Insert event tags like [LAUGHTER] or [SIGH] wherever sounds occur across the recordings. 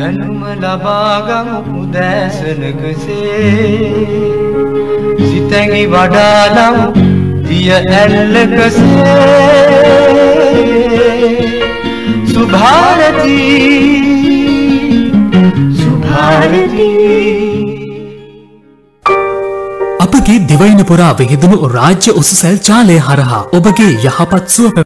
Dalam udasan kese Sitengi wadalam Dia el kese Subhanati Subhanati Apage divayina pura vehidunu rajya ususel chale haraha Obage yahapatsuwa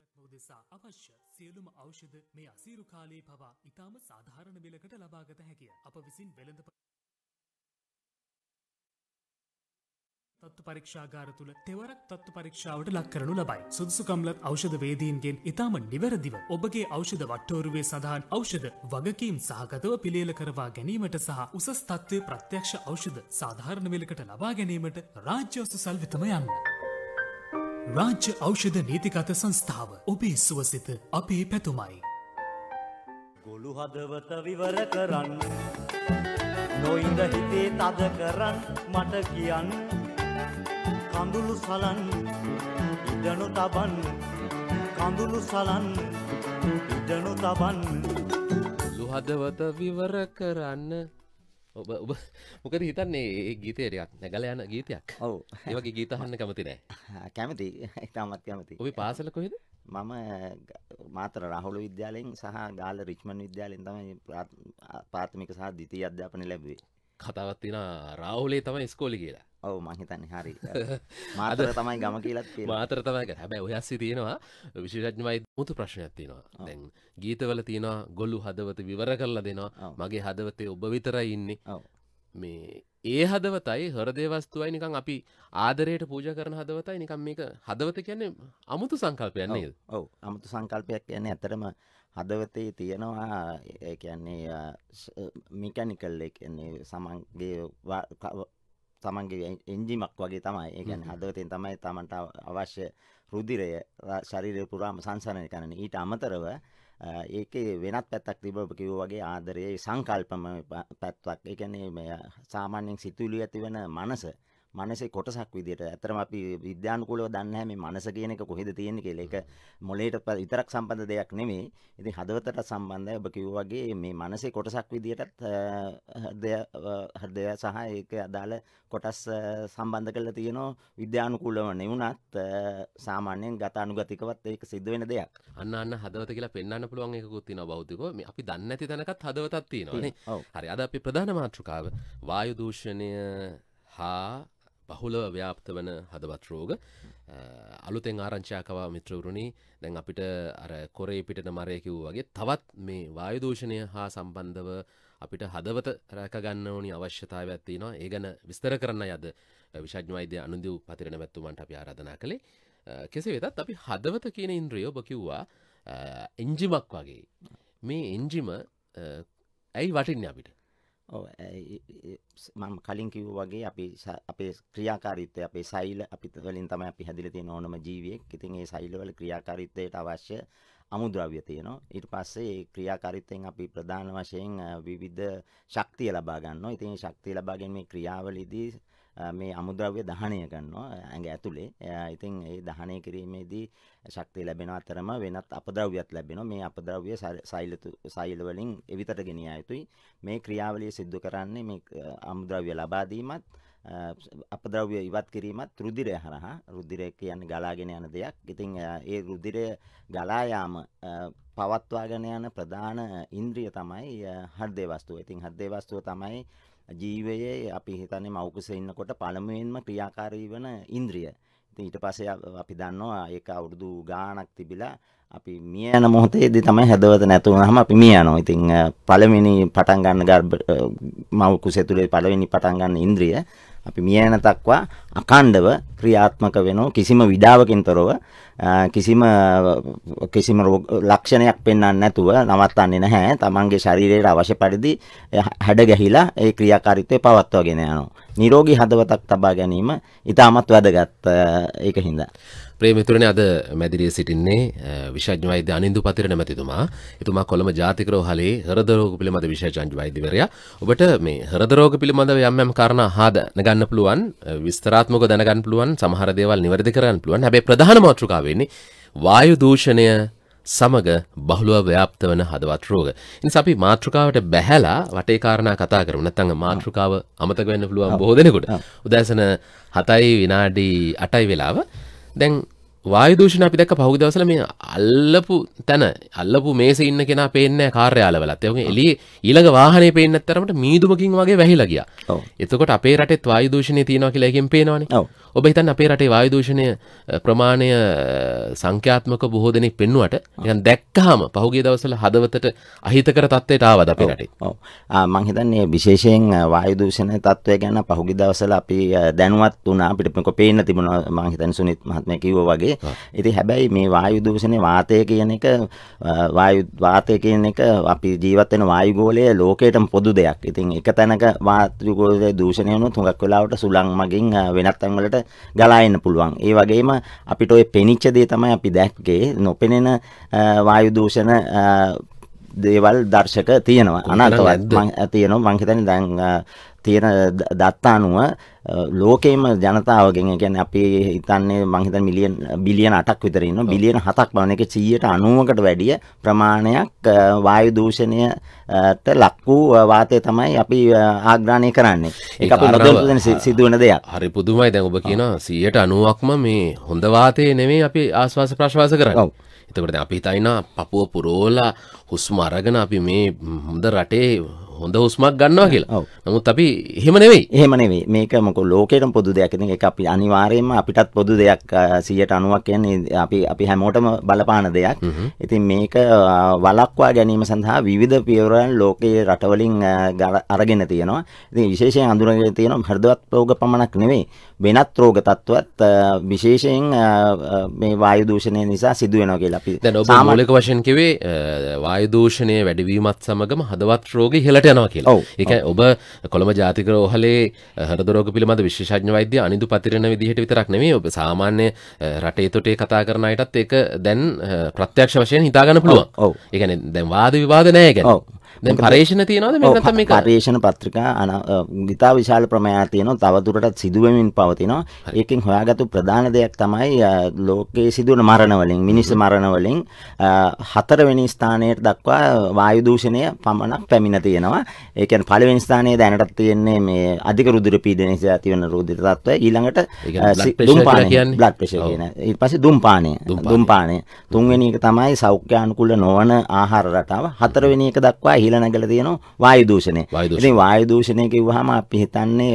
පරීක්ෂාගාර තුළ තෙවරක් තත්තු පරීක්ෂාවට ලක් කරනු ලබයි. සුදුසුකම්ලත් ෞෂධ වේදීන්ගෙන් ඉතාම නිවැරදිව ඔබගේ ෞෂධ වට්ටෝරුවේ සඳහන් ෞෂධ වගකීම් සහගතව පිළියල කරවා ගැනීමට සහ උසස් තත්ත්වය ප්‍රත්‍යක්ෂ ෞෂධ සාධාරණ වෙලකට ලබා ගැනීමට රාජ්‍ය සුසල් වෙතම යන්න. රාජ්‍ය ෞෂධ නීතිගත සංස්ථාව ඔබේ සුවසිත අපේ පැතුමයි. ගොළු හදවත විවර කරන්න. නොයින්ද හිතේ තද කරන් මට කියන්න කඳුළු සලන් ඉඩනු තබන් කඳුළු සලන් ඉඩනු තබන් ලුහදවත විවර කරන්න ඔබ ඔබ මොකද හිතන්නේ ඒ ගීතේරයක් නැගල යන ගීතයක් ඔවු ඒවගේ ගීතහන්න කැමති නෑ කැමති ඉතාමත් කැමති ඔබ පාසල කොහෙද මම මාතර රහුළු විද්‍යාලයෙන් සහ ගාල රිච්මන් විද්‍යාලයෙන් තමයි පාර්ථමික සහ ද්විතීය අධ්‍යාපනය ලැබුවේ කතාවත් තියෙන රාහුලේ තමයි ඉස්කෝලේ කියලා ඔව මහිතන්න හරි [LAUGHS] මාතර තමයි ගම කියලත් මාතර තමයික හැබැයි ඔයස්සි තියෙනවා විශිරජ්මයි මුතු ප්‍රශ්නයක් තියෙනවා දැන් ගීතවල තියෙනවා ගොල්ලු හදවත විවර කරලා දෙනවා මගේ හදවතේ ඔබ විතරයි ඉන්නේ මේ ඒ හදවතයි හරදේවස්තුවයි නිකං අපි ආදරයට පූජ කරන හදවතයි නිකම් මේක හදවත කියන්නේ අමුතු සංකල්පයන්නේ ඔව අමුතු සංකල්පයක් කියන්නේ ඇතරම හදවතේ තියෙනවා කියන්නේ මිකැනිකල් එකන්නේ සමන්ගේ තමන්ගේ එන්ජිමක් වගේ තමයි ඒගැන හදවතෙන් තමයි තමන්ට අවශ්‍ය රුදිරය ශරීරය පුරාම සංසනය කරන ඊට අමතරව ඒක වෙනත් පැත්තක් තිබ කිව් වගේ ආදරයේ සංකල්පම පැත්වක් එකනේ සාමාන්‍යෙන් සිතුලි ඇති වෙන මනස මනසේ කොටසක් විදිහට ඇත්තටම අපි විද්‍යානුකූලව දන්නේ නැහැ මේ මනස කියන එක කොහෙද තියෙන්නේ කියලා. ඒක මොළයට විතරක් සම්බන්ධ දෙයක් නෙමෙයි. ඉතින් හදවතට සම්බන්ධයි. ඔබ කිව්වා වගේ මේ මනසේ කොටසක් විදිහටත් හදය හදය සහ ඒක අදාළ කොටස් සම්බන්ධ කරලා තියෙනවා විද්‍යානුකූලව නෙවුණත් සාමාන්‍යයෙන් ගතානුගතිකවත් ඒක සිද්ධ වෙන දෙයක්. අන්න අන්න හදවත කියලා පෙන්වන්න පුළුවන් එකකුත් තියෙනවා භෞතිකව. මේ අපි දන්නේ නැති තැනකත් හදවතක් තියෙනවා නේ. හරි අද අපි ප්‍රධාන මාතෘකාව වායු දූෂණය හා පහුලව ව්‍යාප්ත වන හදවත් රෝග අලුතෙන් ආරංචාකවා මිත්‍රවරුණි දැන් අපිට අර කොරේ පිටන මරයකිව් වගේ තවත් මේ වායදූෂණය හා සම්බන්ධව අපිට හදවත රැකගන්න ඕනි අවශ්‍යතාව ඇත්ති නවා ඒ ගැන විස්තර කරන්න යද විශඥවයිදය අනුදව පතිරණ මැත්තුමන්ට අප ආරාධනා කළේ කෙසේ වෙතත් අපි හදවත කියන ඉන්ද්‍රියෝ බකිව්වා එන්ජිමක් වගේ මේ එන්ජිම ඇයි වටින්න අපිට ඔව් මම කලින් කිව්වා වගේ අපි අපේ ක්‍රියාකාරීත්වය අපේ සෛල අපි වලින් තමයි අපි හැදිලා තියෙන ඕනම ජීවියෙක්. ඉතින් ඒ සෛල වල ක්‍රියාකාරීත්වයට අවශ්‍ය අමුද්‍රව්‍ය තියෙනවා. ඊට පස්සේ ඒ ක්‍රියාකාරීත්වයෙන් අපි ප්‍රධාන වශයෙන් විවිධ ශක්තිය ලබා ගන්නවා. ඉතින් මේ ශක්තිය ලබා ගැනීමේ ක්‍රියාවලියදී මේ අමුද්‍රව්‍ය දහනය ගන්නවා ඇඟ ඇතුලේ ඉතින් ඒ දහනය කිරීමේදී ශක්තිය ලැබෙන අතරම වෙනත් අපද්‍රව්‍යත් ලැබෙනවා මේ අපද්‍රව්‍ය සෛල වලින් එවිතට ගෙනියා යුතුයි මේ ක්‍රියාවලිය සිදු කරන්නේ මේ අමුද්‍රව්‍ය ලබා දීමත් අපද්‍රව්‍ය ඉවත් කිරීමත් රුධිරය හරහා රුධිරය කියන්නේ ගලාගෙන යන දෙයක්. ඉතින් ඒ රුධිරය ගලා යාම පවත්වාගෙන යන ප්‍රධාන ඉන්ද්‍රිය තමයි හෘදේ වස්තුව. ඉතින් හෘදේ වස්තුව තමයි ජීවයේ අපි හිතන්නේ මෞකසේ ඉන්නකොට පළමුවෙන්ම ක්‍රියාකාරී වන ඉන්ද්‍රිය. ඉතින් ඊට පස්සේ අපි දන්නවා ඒක අවුරුදු ගාණක් තිබිලා අපි මිය යන මොහොතේදී තමයි හදවත නැති වුනහම අපි මිය යනවා. ඉතින් පළවෙනි පටන් ගන්න ගර්භ මව් කුසය තුලේ පළවෙනි පටන් ගන්න ඉන්ද්‍රිය අපි මිය යන තක්වා අකණ්ඩව ක්‍රියාත්මක වෙනෝ කිසිම විඩාවකින් තොරව කිසිම කිසිම ලක්ෂණයක් පෙන්වන්නේ නැතුව නවත්තන්නේ නැහැ. තමන්ගේ ශරීරයට අවශ්‍ය පරිදි හැඩ ගැහිලා ඒ ක්‍රියාකාරීත්වය පවත්වාගෙන යනවා. නිරෝගී හදවතක් තබා ගැනීම ඉතාමත් වැදගත්. ඒක හින්දා ප්‍රේමිතුරණ අද මැදිරිය සිටින්නේ විශජ වෛද අනින්දු පතිර නැමතිතුමා එතුමා කොළම ජාතිකරෝ හලේ හරදරෝග පිළිබඳ විශෂජංජ වෛදවරයා ඔබට මේ හරදරෝග පිළිබඳව යම්යම් කරණ හාද නගන්න පුළුවන් විස්තරාත්මක දැනගන්න පුළුවන් සමහරදේවල් නිවැරදි කරන්න පුළුවන් හැබේ ප්‍රධාන මාතෘකාවවෙන්නේ වායු දූෂණය සමඟ බහුලුව ව්‍යාප්ත වන හදවත් රෝග. ඉන් අපි මාතෘකාවට බැහැලා වටේ කාරණා කතා කරන තඟ මාතෘකාව අමතක වෙන්න පුළුවන් බොහෝදෙනකුට උදැසන හතයි විනාඩි අටයි වෙලාව දැන් වායු දූෂණ අපි දැක්ක පහුගිය දවස්වල මේ අල්ලපු තැන අල්ලපු මේසේ ඉන්න කෙනා පේන්නේ නැහැ කාර්යාලවලත්. ඒ වගේ එළියේ ඊළඟ වාහනේ පේන්නේ නැත්තරමට මීදුමකින් වගේ වැහිලා ගියා. එතකොට අපේ රටේත් වායු දූෂණය තියෙනවා කියලා එකෙන් පේනවනේ. ඔබ හිතන්න අපේ රටේ වායු දූෂණය ප්‍රමාණය සංඛ්‍යාත්මක බොහෝ දෙනෙක් පෙන්නුවට නිකන් දැක්කහම පහුගිය දවස්වල හදවතට අහිතකර තත්ත්වයට ආවද අපේ රටේ. ඔව්. මම හිතන්නේ විශේෂයෙන් වායු දූෂණ තත්ත්වය ගැන පහුගිය දවස්වල අපි දැනුවත් වුණා අපිට මේක පේන්න තිබුණා මම හිතන්නේ සුනිත් මහත්මයා කිව්වා වගේ වගේ. ඉතින් හැබැයි මේ වායු දූෂණය වාතය කියන එක වායු වාතය කියන එක අපි ජීවත් වෙන වායු ගෝලය ලෝකයටම පොදු දෙයක්. ඉතින් එක තැනක වායු ගෝලය දූෂණය වුණොත් හුඟක් වෙලාවට සුළං මගින් වෙනත් තැන් වලට ගලා එන්න පුළුවන්. ඒ වගේම අපිට ওই පෙනිච්ච දේ තමයි අපි දැක්කේ. නොපෙනෙන වායු දූෂණ දේවල් දර්ශක තියෙනවා අනාතවත් තියෙනවා මං හිතන්නේ දැන් තියෙන දත්තානුව ලෝකෙම ජනතාවගෙන් ගැන අපි හිතන්නේ මංහිත මිලියන් බිලියන අටක් විතරන්න බිලියන හතක් බවන එක චීයට අනුවකට වැඩිය ප්‍රමාණයක් වායු දූෂණයට ලක් වූ වාතය තමයි අපි ආග්‍රාණය කරන්නේ ඒ අප නොදන සිදුවන දෙයක් හරි පුදුමයි දැන් ඔබ කියන සියයට අනුවක්ම මේ හොඳ වාතය නෙමේ අපි ආශවාස ප්‍රශ්වාස කරන්න එතකට අපි හිතයින්න පපුුව පුරෝලා හුස්ම අරගෙන අපි මේ හොඳ රටේ හොඳ හුස්මක් ගන්නවා කියලා නමුත් අපි එහෙම නෙවෙයි එහෙම නෙවෙයි මේක මොකද ලෝකෙටම පොදු දෙයක් ඉතින් ඒක අපි අනිවාර්යයෙන්ම අපිටත් පොදු දෙයක් 190ක් කියන්නේ අපි අපි හැමෝටම බලපාන දෙයක් ඉතින් මේක වළක්වා ගැනීම සඳහා විවිධ පියවරන් ලෝකයේ රටවලින් අරගෙන තියෙනවා ඉතින් විශේෂයෙන් අඳුරගෙන තියෙනවා හෘදවත් රෝග පමණක් නෙවෙයි වෙනත් රෝග තත්ත්වත් විශේෂයෙන් මේ වායු දූෂණය නිසා සිදුවෙනවා කියලා අපි දැන් ඔබ මූලික වශයෙන් කිව්වේ වායු දූෂණය වැඩිවීමත් සමගම හදවත් රෝග ඉහළට යට යනවා කියලා එක ඔබ කොළම ජාතික රෝහලේ හරදරෝග පිළිබඳ විශේෂඥ වෛද්‍ය අනිදු පතිරණ විදිහට විතරක් නෙමේ ඔබ සාමාන්‍ය රටේ තොටේ කතා කරන අයටත් ඒක දැන් ප්‍රත්‍යක්ෂ වශයෙන් හිතාගන්න පුළුවන් ඒ කියන්නේ දැන් වාද විවාද නැහැ ගැන පර්ේෂණ තියනද මේ පර්ේෂණ පත්‍රිකා අන ගිතා විශාල ප්‍රමයාතියන තවතුරටත් සිදුවමින් පවතිනවා ඒකින් හොයාගතු ප්‍රධාන දෙයක් තමයි ලෝකයේ සිදුවන මරණවලින් මිනිස්ස මරණවලින් හතරවෙනි ස්ථානයට දක්වා වායුදූෂණය පමණක් පැමිණ තියෙනවා ඒකන් පලවෙනි ස්ථානයේ දැනටත් තියෙන්නේ මේ අධික රුදුර පීඩන තිවන රුදිර තත්ව ඊළඟට දුම්පාන බ්ලක් ප්‍රශ කියන පස දුම්පානය දුම්පානය තුන්වෙනි එක තමයි සෞඛ්‍යානුකුල නොවන ආහාර රටාව හතරවෙනි එක දක්වා ගිහිලා නැගලා තියෙනවා වායු දූෂණය. ඉතින් වායු දූෂණය කිව්වහම අපි හිතන්නේ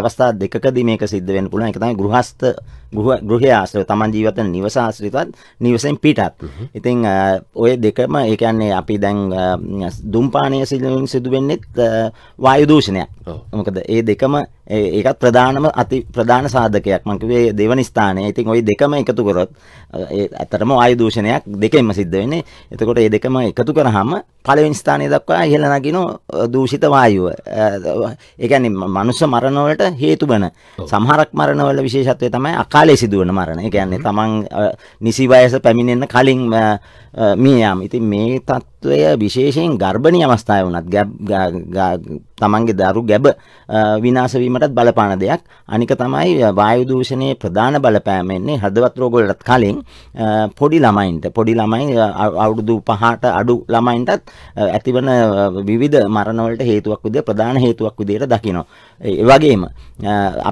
අවස්ථා දෙකකදී මේක සිද්ධ වෙන්න පුළුවන්. එක තමයි ගෘහස්ත ගෘහය ආශ්‍රය තමන් ජීවතන නිවස ආශ්‍රිතවත් නිවසෙන් පිටත්. ඉතින් ඔය දෙකම ඒ කියන්නේ අපි දැන් දුම්පානය සිදුවෙන් සිදුවෙන්නේත් වායු දූෂණයක්. මොකද ඒ දෙකම ඒකත් ප්‍රධානම අති ප්‍රධාන සාධකයක් මං කිව්වේ දෙවන ස්ථානය. ඉතින් ওই දෙකම එකතු කරොත් ඇත්තටම වායු දූෂණයක් දෙකෙන්ම සිද්ධ වෙන්නේ. එතකොට මේ දෙකම එකතු කරාම පළවෙනි ස්ථානයේ දක්වා ඉහළ නගින දූෂිත වායුව. ඒ කියන්නේ මනුෂ්‍ය මරණ වලට හේතු වෙන සමහරක් මරණ වල විශේෂත්වය තමයි අකා කාලේ සිදුවන මරණ. ඒ කියන්නේ තමන් නිසි වයස පැමිණෙන්න කලින් මිය යාම. ඉතින් මේ තත් තත්ත්වය විශේෂයෙන් ගර්භණී අවස්ථාව වුණත් තමන්ගේ දරු ගැබ විනාශවීමටත් බලපාන දෙයක් අනික තමයි වායු දූෂණයේ ප්‍රධාන බලපෑම එන්නේ හදවත් රෝගවලටත් කලින් පොඩි ළමයින්ට පොඩි ළමයි අවුරුදු 5ට අඩු ළමයින්ටත් ඇතිවන විවිධ මරණ වලට හේතුවක් විදිහට ප්‍රධාන හේතුවක් විදිහට දකිනවා ඒ වගේම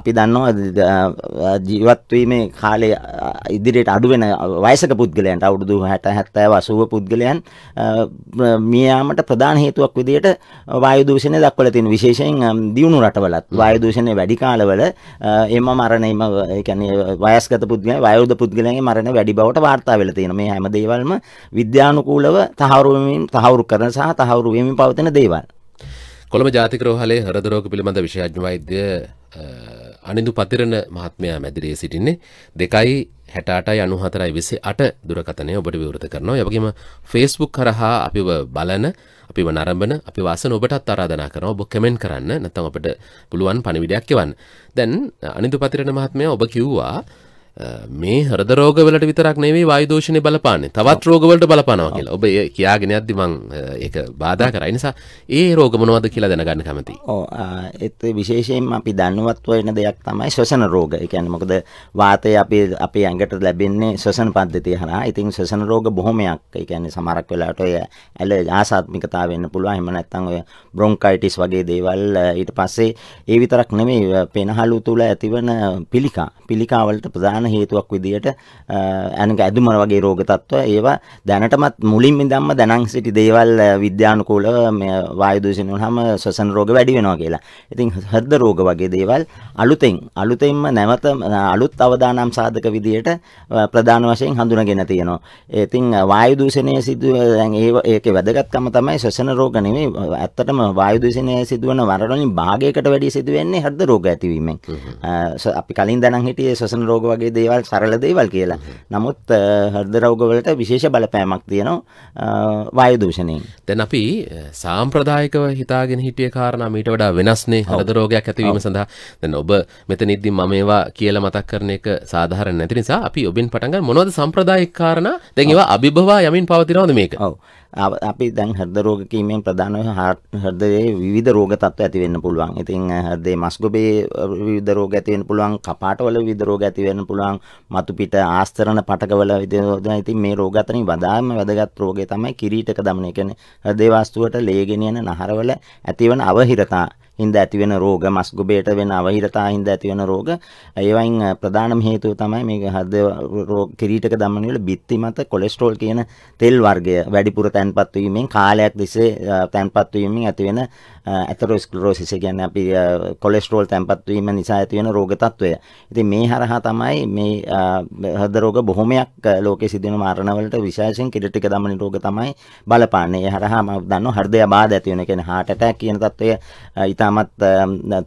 අපි දන්නවා ජීවත් වීමේ කාලය ඉදිරියට අඩු වෙන වයසක පුද්ගලයන්ට අවුරුදු 60 70 80 පුද්ගලයන් මියයාමට ප්‍රධාන හේතුවක් විදියට වායු දූෂණය දක්වලා තියෙන විශේෂයෙන් දියුණු රටවලත් වායු දූෂණය වැඩි කාලවල එම මරණයම ඒ කියන්නේ වයස්ගත පුද්ගලයන් වයෝවෘද්ධ පුද්ගලයන්ගේ මරණ වැඩි බවට වාර්තා වෙලා තියෙනවා. මේ හැම දේවලම විද්‍යානුකූලව තහවුරු වෙමින් තහවුරු කරන සහ තහවුරු වෙමින් පවතින දේවල්. කොළඹ ජාතික රෝහලේ හෘද රෝග පිළිබඳ විශේෂඥ වෛද්‍ය අනිදු පතිරණ මහත්මයා මැදිරියේ සිටින්නේ දෙකයි හැටාටයි අනු හතරයි විසි අට දුරකතනය ඔබට විවෘත කරනවා යවගේම ෆෙස්බුක් කරහා අපිව බලන අපි නරඹන අපි වාසන ඔබටත් අරාධනා කරන ඔබ කමෙන්ට් කරන්න නැතම් අපට පුළුවන් පණවිඩයක් එවන් දැන් අනිදු පතිරණ මහත්මය ඔබ කිව්වා මේ හරද රෝගවලට විතරක් නෙවේ වායදෝෂණය බලපාන්නේ තවත් රෝගවලට බලපානවා කියලා ඔබ කියාගෙන අද්දි මං ඒක බාධා කරයි නිසා ඒ රෝග මොනවද කියලා දැනගන්න කැමති. ඔව් ඒත් විශේෂයෙන්ම අපි දැනුවත් වෙන දෙයක් තමයි ශ්වසන රෝග. ඒ කියන්නේ මොකද වාතය අපි අපේ ඇඟට ලැබෙන්නේ ශ්වසන පද්ධතිය හරහා. ඉතින් ශ්වසන රෝග බොහොමයක්. ඒ කියන්නේ සමහරක් වෙලාවට ඔය ඇල ආසාත්මිකතාව වෙන්න පුළුවන්. එහෙම නැත්නම් ඔය බ්‍රොන්කයිටිස් වගේ දේවල් ඊට පස්සේ ඒ විතරක් නෙමෙයි පෙනහළු තුල ඇතිවන පිළිකා. පිළිකා වලට ප්‍රධාන ප්‍රධාන හේතුවක් විදිහට අනක ඇදුම වගේ රෝග තත්ත්ව ඒවා දැනටමත් මුලින්ම ඉඳන්ම දැනන් සිටි දේවල් විද්‍යානුකූලව මේ වායු දූෂණය වුනහම ශ්වසන රෝග වැඩි වෙනවා කියලා. ඉතින් හෘද රෝග වගේ දේවල් අලුතෙන් අලුතෙන්ම නැවත අලුත් අවදානම් සාධක විදිහට ප්‍රධාන වශයෙන් හඳුනගෙන තියෙනවා. ඉතින් වායු දූෂණය සිදු දැන් ඒකේ වැදගත්කම තමයි ශ්වසන රෝග නෙමෙයි ඇත්තටම වායු දූෂණය සිදුවන මරණ වලින් භාගයකට වැඩි සිදුවෙන්නේ හෘද රෝග ඇතිවීමෙන්. අපි කලින් දැනන් හිටියේ ශ්වසන රෝග වගේ දේවල් සරල දේවල් කියලා. නමුත් හෘද රෝග වලට විශේෂ බලපෑමක් තියෙනවා වායු දූෂණයෙන්. දැන් අපි සාම්ප්‍රදායිකව හිතාගෙන හිටිය කාරණා මීට වඩා වෙනස්නේ හෘද රෝගයක් ඇතිවීම සඳහා. දැන් ඔබ මෙතනදී මම ඒවා කියලා මතක් කරන එක සාධාරණ නැති නිසා අපි ඔබෙන් පටන් ගන්න මොනවද සාම්ප්‍රදායික කාරණා? දැන් ඒවා අභිභවා යමින් පවතිනවද මේක? ඔව්. අපි දැන් හෘද රෝග කීමෙන් ප්‍රධානම හෘදයේ විවිධ රෝග තත්ත්ව ඇති වෙන්න පුළුවන්. ඉතින් හෘදේ මස්ගොබේ විවිධ රෝග ඇති වෙන්න පුළුවන්, කපාටවල විවිධ රෝග ඇති වෙන්න පුළුවන්, මතු පිට ආස්තරණ පටකවල විවිධ ඉතින් මේ රෝග අතරින් වඩාම වැදගත් රෝගය තමයි කිරීටක දමනය. කියන්නේ හෘදේ වාස්තුවට ලේ ගෙනියන නහරවල ඇතිවන අවහිරතා. හින්දා ඇතිවෙන රෝග මස් ගොබේට වෙන අවහිරතා හින්දා ඇතිවෙන රෝග ඒවයින් ප්‍රධානම හේතුව තමයි මේ හද කිරීටක දමන වල බිත්ති මත කොලෙස්ටරෝල් කියන තෙල් වර්ගය වැඩිපුර තැන්පත් වීමෙන් කාලයක් තිස්සේ තැන්පත් වීමෙන් ඇතිවෙන ඇතරෝස්කලරෝසිස ගැන අපි කොලෙස්ටරෝල් තැන්පත්වීම නිසා ඇතිවෙන රෝගතත්වය ඉතින් මේ හරහා තමයි මේ හදරෝග බොහොමයක් ලෝක සිදන මාරණවලට විශේෂෙන් කිරිටික දමන රෝග තමයි බලපාන්නේ හරහා ම දන්න හර්දය බාද ඇතිවෙන කෙන හටට කියන තත්වය ඉතාමත්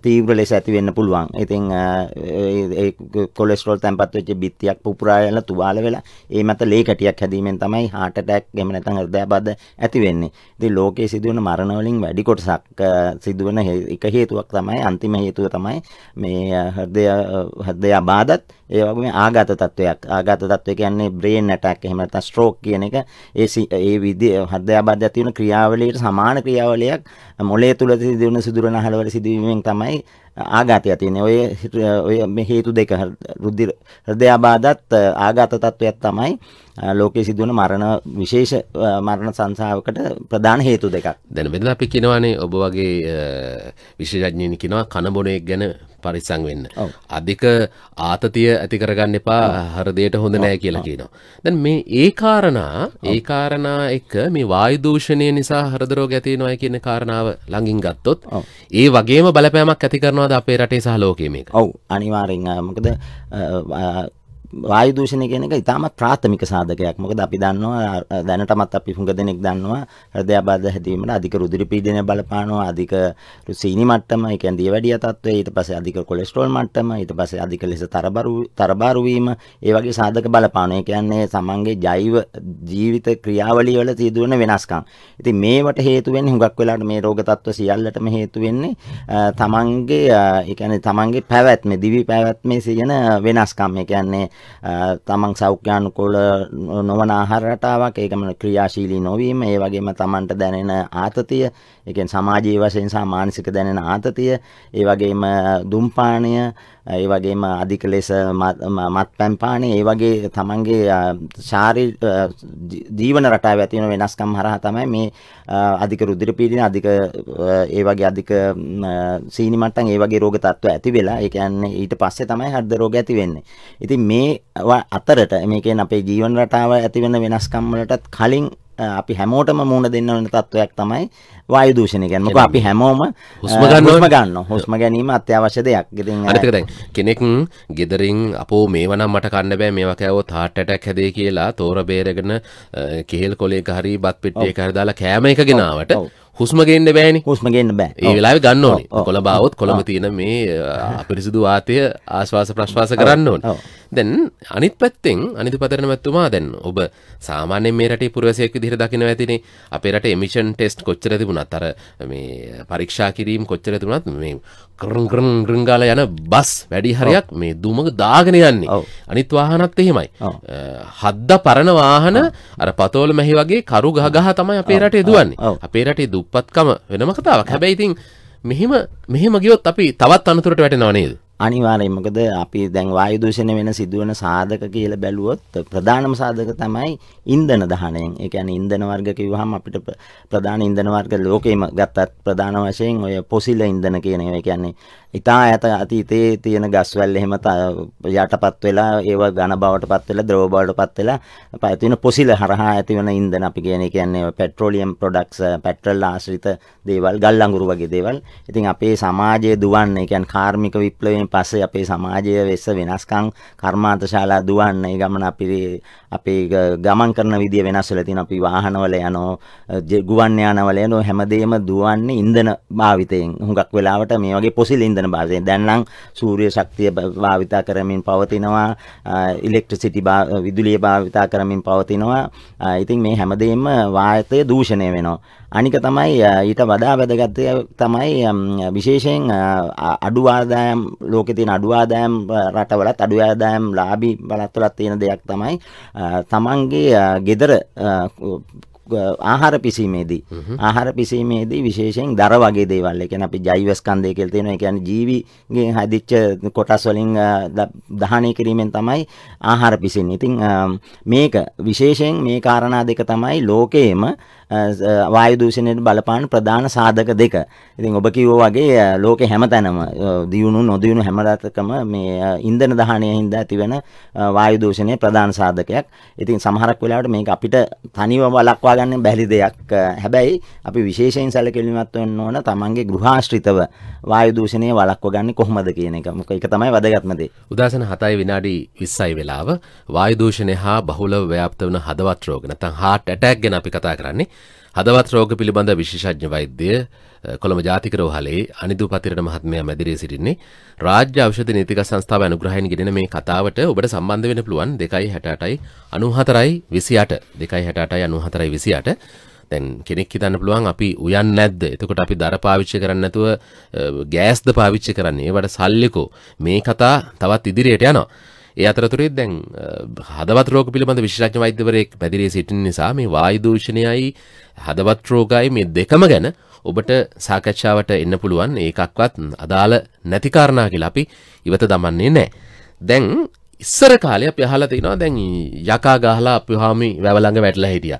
තීව්‍ර ලෙස ඇතිවෙන්න පුළුවන් ඉතිං කොලෙස්ටරෝල් තැන්පත්වෙච්ච බිත්තියක් පුපුරායල තුවාල වෙලා ඒ මත ලේකටියක් හැදීමෙන් තමයි හටටැක් ගෙමනතන් හර්දය බාද ඇතිවෙන්නේ ති ලෝකයේ සිදුවන මරණවලින් වැඩිකොටසක් සිදුවන එක හේතුවක් තමයි අන්තිම හේතුව තමයි මේ හෘදය හෘදය අබාධත් ඒ වගේම ආඝාත තත්වයක් ආඝාත තත්වය කියන්නේ බ්‍රේන් ඇටැක් එහෙම නැත්නම් ස්ට්‍රෝක් කියන එක ඒ ඒ විදිහ හෘදය අබාධයක් තියෙන ක්‍රියාවලියට සමාන ක්‍රියාවලියක් මොළය තුල සිදුවන සිදුවන හලවල සිදුවීමෙන් තමයි ආඝාතය තියෙන්නේ. ඔය ඔය මේ හේතු දෙක හෘදය අබාධත් ආඝාත තත්වයක් තමයි ලෝකයේ සිදුවන මරණ විශේෂ මරණ සංසාාවකට ප්‍රධාන හේතු දෙකක් දැන වෙද අපි කිනවානේ ඔබ වගේ විශේෂඥයනි කිනවා කණබොනෙක් ගැන පරිසං වෙන්න අධික ආතතිය ඇති කරගන්න එපා හරදයට හොඳ නෑ කියලා කියනවා දැන් මේ ඒ කාරණා ඒ කාරණා එක මේ වායුදූෂණය නිසා හරදරෝග ඇතිනවාය කියන කාරණාව ළඟින් ගත්තොත් ඒ වගේම බලපෑමක් ඇති කරනවාද අපේ රටේ සහ ලෝකයේ මේක ඔව් අනිවාරෙන් මොකද වායු දූෂණය කියන එක ඉතාමත් ප්‍රාථමික සාධකයක්. මොකද අපි දන්නවා දැනටමත් අපි හුඟ දෙනෙක් දන්නවා හෘදය බාධ හැදීමට අධික රුධිර පීඩනය බලපානවා, අධික සීනි මට්ටම, ඒ කියන්නේ දියවැඩිය තත්ත්වය, ඊට පස්සේ අධික කොලෙස්ටරෝල් මට්ටම, ඊට පස්සේ අධික ලෙස තරබරු තරබාරු වීම, ඒ වගේ සාධක බලපානවා. ඒ කියන්නේ සමන්ගේ ජෛව ජීවිත ක්‍රියාවලිය වල සිදුවන වෙනස්කම්. ඉතින් මේවට හේතු වෙන්නේ හුඟක් වෙලාවට මේ රෝග තත්ත්ව සියල්ලටම හේතු වෙන්නේ තමන්ගේ ඒ කියන්නේ තමන්ගේ පැවැත්මේ, දිවි පැවැත්මේ සිදෙන වෙනස්කම්. ඒ කියන්නේ තමන් සෞඛ්‍යානුකූල නොවන ආහාර රටාවක් ඒකම ක්‍රියාශීලී නොවීම ඒ වගේම තමන්ට දැනෙන ආතතිය ඒ කියන්නේ සමාජීය වශයෙන් සහ මානසික දැනෙන ආතතිය ඒ වගේම දුම්පානය ඒ වගේම අධික ලෙස මත්පැන් පානය ඒ වගේ තමන්ගේ ශාරි ජීවන රටාව ඇති වෙන වෙනස්කම් හරහා තමයි මේ අධික රුධිර පීඩන අධික ඒ වගේ අධික සීනි මට්ටම් ඒ වගේ රෝග තත්ත්ව ඇති වෙලා ඒ කියන්නේ ඊට පස්සේ තමයි හෘද රෝග ඇති වෙන්නේ. ඉතින් මේ අතරට මේ කියන්නේ අපේ ජීවන රටාව ඇති වෙන වෙනස්කම් වලටත් කලින් අපි හැමෝටම මුණ දෙන්න වෙන තත්ත්වයක් තමයි වායු දූෂණය කියන්නේ. මොකද අපි හැමෝම හුස්ම ගන්න හුස්ම ගැනීම අත්‍යවශ්‍ය දෙයක්. ඉතින් අනිතක දැන් කෙනෙක් gederin අපෝ මේව නම් මට කන්න බෑ මේවා කෑවොත් heart attack හැදේ කියලා තෝර බේරගෙන කෙහෙල් කොලේක හරි බත් පෙට්ටියක හරි දාලා කෑම එක ගෙනාවට හුස්මගේන්න බෑනි හුස්මගේන්න බෑ ඒ වෙලාව ගන්න ඕනේ කොළ බාවොත් කොළඹ තියෙන මේ අපිරිසිදු වාතය ආශ්වාස ප්‍රශ්වාස කරන්න ඕන දැන් අනිත් පැත්තෙන් අනිත් පතරන මැත්තුමා දැන් ඔබ සාමාන්‍ය මේ රටේ පුරවැසියෙක් විදිහට දකින්න ඇතිනේ අපේ රටේ එමිෂන් ටෙස්ට් කොච්චර තිබුණත් අර මේ පරීක්ෂා කිරීම කොච්චර තිබුණත් මේ කරම් කරම් රංගාල යන බස් වැඩි හරියක් මේ දුමක දාගෙන යන්නේ අනිත් වාහනත් එහෙමයි හද්ද පරණ වාහන අර පතෝල මැහි වගේ කරු ගහගහ තමයි අපේ රටේ දුවන්නේ අපේ රටේ දුප්පත්කම වෙනම කතාවක් හැබැයි ඉතින් මෙහෙම මෙහෙම ගියොත් අපි තවත් අනතුරට වැටෙනවා නේද අනිවාර්යයෙන් මොකද අපි දැන් වායු දූෂණය වෙන සිදුවන සාධක කියලා බැලුවොත් ප්‍රධානම සාධක තමයි ඉන්ධන දහණයෙන්. ඒ කියන්නේ ඉන්ධන වර්ග කිව්වහම අපිට ප්‍රධාන ඉන්ධන වර්ග ලෝකෙම ගත්තත් ප්‍රධාන වශයෙන් ඔය පොසිල ඉන්ධන කියන ඒවා. ඒ කියන්නේ ඉතා ඈත අතීතයේ තියෙන ගස්වැල් එහෙම යටපත් වෙලා ඒව ඝන බවටපත් වෙලා ද්‍රව බවටපත් වෙලා ඇති වෙන පොසිල හරහා ඇති වෙන ඉන්ධන අපි කියන්නේ කියන්නේ පෙට්‍රෝලියම් ප්‍රොඩක්ට්ස් පෙට්‍රල් ආශ්‍රිත දේවල් ගල් අඟුරු වගේ දේවල්. ඉතින් අපේ සමාජය දුවන්නේ කියන්නේ කාර්මික විප්ලවයෙන් පස්සේ අපේ සමාජය වෙස්ස වෙනස්කං කර්මාන්තශාලා දුවන්න ඒ ගමන අපි අපේ ගමන් කරන විදිය වෙනස් වෙලා තියෙන අපි වාහනවල යනෝ ගුවන් යානවල යනෝ හැමදේම දුවන්නේ ඉන්ධන භාවිතයෙන් හුඟක් වෙලාවට මේ වගේ පොසිල් ඉන්ධන භාවිතයෙන් දැන් නම් සූර්ය ශක්තිය භාවිතා කරමින් පවතිනවා ඉලෙක්ට්‍රිසිටි විදුලිය භාවිතා කරමින් පවතිනවා ඉතින් මේ හැමදේම වායතය දූෂණය වෙනවා අනික තමයි ඊට වඩා වැදගත්ය තමයි විශේෂයෙන් අඩු ආදායම් ලෝකේ තියෙන අඩු ආදායම් රටවලත් අඩු ආදායම් ලාභී බලත්වලත් තියෙන දෙයක් තමයි තමන්ගේ ගෙදර ආහාර පිසීමේදී ආහාර පිසීමේදී විශේෂයෙන් දර වගේ දේවල් ඒ කියන්නේ අපි ජෛවස්කන්ධය කියලා තියෙනවා ඒ කියන්නේ ජීවිගෙන් හැදිච්ච කොටස් වලින් දහණය කිරීමෙන් තමයි ආහාර පිසින්නේ. ඉතින් මේක විශේෂයෙන් මේ කාරණා දෙක තමයි ලෝකයේම වායු දූෂණයට බලපාන ප්‍රධාන සාධක දෙක. ඉතින් ඔබ කිව්වා වගේ ලෝකේ හැමතැනම දියුණු නොදියුණු හැම රටකම මේ ඉන්ධන දහනය හින්දා ඇතිවන වායු දූෂණය ප්‍රධාන සාධකයක්. ඉතින් සමහරක් වෙලාවට මේක අපිට තනිව වළක්වා ගන්න බැරි දෙයක්. හැබැයි අපි විශේෂයෙන් සැලකිලිමත් වෙන්න ඕන තමන්ගේ ගෘහාශ්‍රිතව වායු දූෂණය වළක්වා ගන්න කොහොමද කියන එක. මොකද ඒක තමයි වැදගත්ම දේ. උදාසන 7යි විනාඩි 20යි වෙලාව වායු දූෂණය හා බහුලව ව්‍යාප්ත වන හදවත් රෝග නැත්නම් heart attack ගැන අපි කතා කරන්නේ. හදවත් රෝග පිළිබඳ විශේෂඥ වෛද්‍ය කොළඹ ජාතික රෝහලේ අනිදු පතිරණ මහත්මයා මැදිරේ සිටින්නේ රාජ්‍ය ඖෂධ නීතිගත සංස්ථාව අනුග්‍රහයෙන් ගෙනෙන මේ කතාවට ඔබට සම්බන්ධ වෙන්න පුළුවන් 2.68යි 94යි 28 2.68යි 94යි 28 දැන් කෙනෙක් හිතන්න පුළුවන් අපි උයන් නැද්ද එතකොට අපි දර පාවිච්චි කරන්න නැතුව ගෑස්ද පාවිච්චි කරන්නේ ඒවට සල්ලිකෝ මේ කතා තවත් ඉදිරියට යනවා ඒ අතරතුරේ දැන් හදවත් රෝග පිළිබඳ විශේෂඥ වෛද්‍යවරයෙක් පැදිරේ සිටින නිසා මේ වායු දූෂණයයි හදවත් රෝගයි මේ දෙකම ගැන ඔබට සාකච්ඡාවට එන්න පුළුවන් ඒකක්වත් අදාළ නැති කාරණා කියලා අපි ඉවත දමන්නේ නැහැ. දැන් ඉස්සර කාලය අප හලා තිනවා දැන් යකා ගහලා අපිහාමි වැවළඟ වැටලා හිටිය.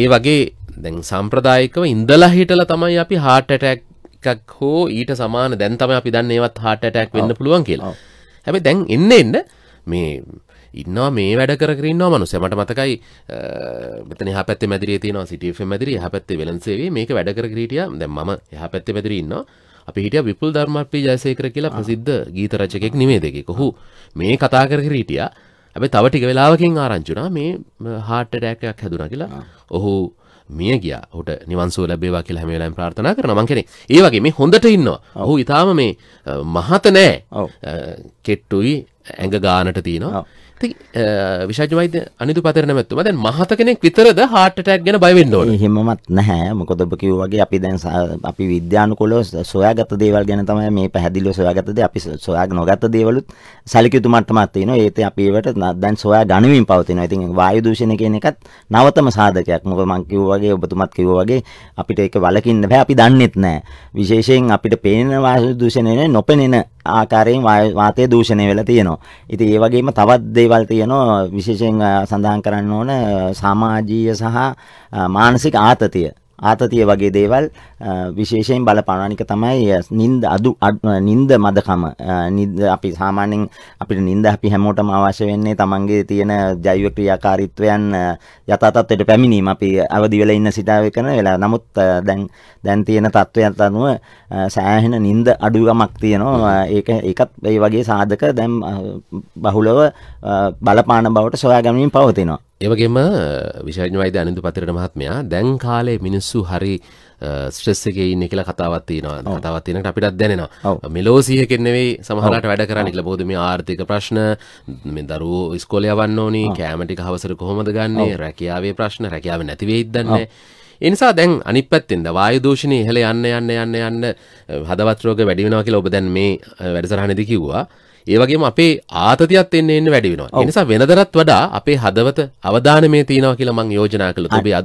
ඒ වගේ දැන් සම්ප්‍රදායිකව ඉන්දලා හිටල තමයි අපි හාටටැක් එකක් හෝ ඊට සමාන දැන් තම අපි දන්න ඒවත් හාටටැක් වෙන්න පුළුවන් කියලා. හැබැයි දැන් එන්න එන්න මේ ඉන්නවා මේ වැඩ කරන්න මනු සැමට මතකයි මෙත හපත් මැදිරිය තින සිටිය මැදිරි හපත්තේ වෙලන්සේ මේක වැඩ කර ග්‍රටිය දැ ම යහපැත්ත මැදිරන්න අපි හිටිය විපුල් ධර්මපි ජයසේකර කියලා ප්‍රසිද්ධ ගීත රචකෙක් නිමේදකෙ කොහු මේ කතා කර හිටිය ඇබ තව ටික වෙලාවකින් ආරංචුනා මේ හාට ඩෑකයක් හැදුන කියලා ඔහු මිය ගිය හට නිවන්සුව ලැබේවා කියල හැමලයිම් ප්‍රාර්ථනා කරන මං කෙනෙ ඒවගේ මේ හොඳට ඉන්නවා ඔහු ඉතාම මේ මහත නෑ කෙට්ටුයි ඇඟ ගානට තියෙනවා විශාජ වෛද්‍ය අනිදු පතරන මැත්තුම දැන් මහත කෙනෙක් විතරද හාටටක් ගැන බයිවෙන්න ඕන එහෙමමත් නැහැ මොකද ඔබ කිව්වා වගේ අපි දැන් අපි විද්‍යානුකූලව සොයාගත දේවල් ගැන තමයි මේ පැහැදිලිව සොයාගත දේ අපි සොයා නොගත දේවලුත් සැලකියුතු මට්ටමක් තියෙනවා ඒත් අපි ඒවට දැන් සොයා ගනිමින් පවතිනවා ඉතින් වායු දූෂණය කියන එකත් නවතම සාධකයක් මොකද මම කිව්වා වගේ ඔබතුමත් කිව්වා වගේ අපිට ඒක වලකින්න බෑ අපි දන්නෙත් නැහැ විශේෂයෙන් අපිට පේන වායු දූෂණය නොපෙනෙන ආකාරයෙන් වාතය දූෂණය වෙලා තියෙනවා. ඉතින් ඒ වගේම තවත් දේවල් තියෙනවා විශේෂයෙන් සඳහන් කරන්න ඕන සමාජීය සහ මානසික ආතතිය. ආතතිය වගේ දේවල් විශේෂයෙන් බලපානනික තමයි නින්ද අදු නින්ද මදකම අපි සාමාන්‍යෙන් අපිට නින්ද අපි හැමෝටම අවශ්‍ය වෙන්නේ තමන්ගේ තියෙන ජෛව ක්‍රියාකාරීත්වයන් යථාතත්වයට පැමිණීම අපි අවදි වෙලා ඉන්න සිටාව කරන වෙලා නමුත් දැන් දැන් තියෙන තත්ත්වයන් අනුව සෑහෙන නින්ද අඩුගමක් තියෙනවා ඒක ඒකත් ඒ වගේ සාධක දැන් බහුලව බලපාන බවට සොයා ගැනීම පවතිනවා ඒවගේම විශෂඥවයිද අනිදු පතිරට මහත්මයා දැන් කාලේ මිනිස්සු හරි ස්ට්‍රෙස්සක ඉන්න කියලා කතාවත්තිනවා කතාවත්තිනට අපිටත් දැනෙනවා මෙලෝසිය කෙන්නෙවෙයි සමහලට වැඩ කරන්න ඉල බෝධම ආර්ථික ප්‍රශ්න දරු ස්කෝලය වන්න ඕනි කෑමටි හවසර කොහොමද ගන්නේ රැකියාවේ ප්‍රශ්න රැකියාව නැතිවෙයිදන්නේ එනිසා දැන් අනිත් පැත්තෙන්ද වායු දූෂණය ඉහළ යන්න යන්න යන්න යන්න හදවත්රෝග වැඩි වෙනවා කියලා ඔබ දැන් මේ වැඩසටහනේදී කිව්වා ඒවගේම අපේ ආතතියත් එන්න එන්න වැඩි වෙනවා නිසා වෙනදරත් වඩා අපේ හදවත අවධානමය තියෙනවා කියලා මං යෝජනා කළ ඔබේ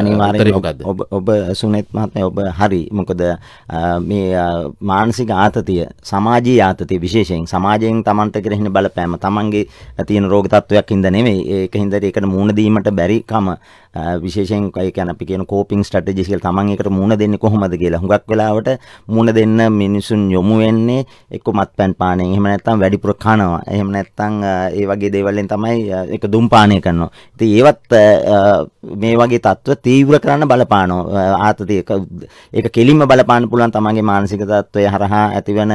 අනිවාර්යයෙන්ම ඔබ ඔබ සුනෙත් මහත්මයා ඔබ හරි මොකද මේ මානසික ආතතිය සමාජීය ආතතිය විශේෂයෙන් සමාජයෙන් Tamanට කෙරෙන බලපෑම Tamanගේ තියෙන රෝග තත්වයක් හින්දා නෙමෙයි ඒක හින්දා ඒකට මුහුණ දීමට බැරිකම විශේෂයෙන් කියන අපි කියන කෝපින් ස්ට්‍රැටජිස් කියලා තමන් ඒකට මුණ දෙන්නේ කොහොමද කියලා. හුඟක් වෙලාවට මුණ දෙන්න මිනිසුන් යොමු වෙන්නේ එක්ක මත්පැන් පානයෙන්. එහෙම නැත්නම් වැඩිපුර කනවා. එහෙම නැත්නම් ඒ වගේ දේවල් තමයි ඒක දුම්පානය කරනවා. ඉතින් ඒවත් මේ වගේ තත්ත්ව තීව්‍ර කරන්න බලපානවා. ආතතිය ඒක කෙලින්ම බලපාන්න පුළුවන් තමන්ගේ මානසික තත්ත්වය හරහා ඇතිවන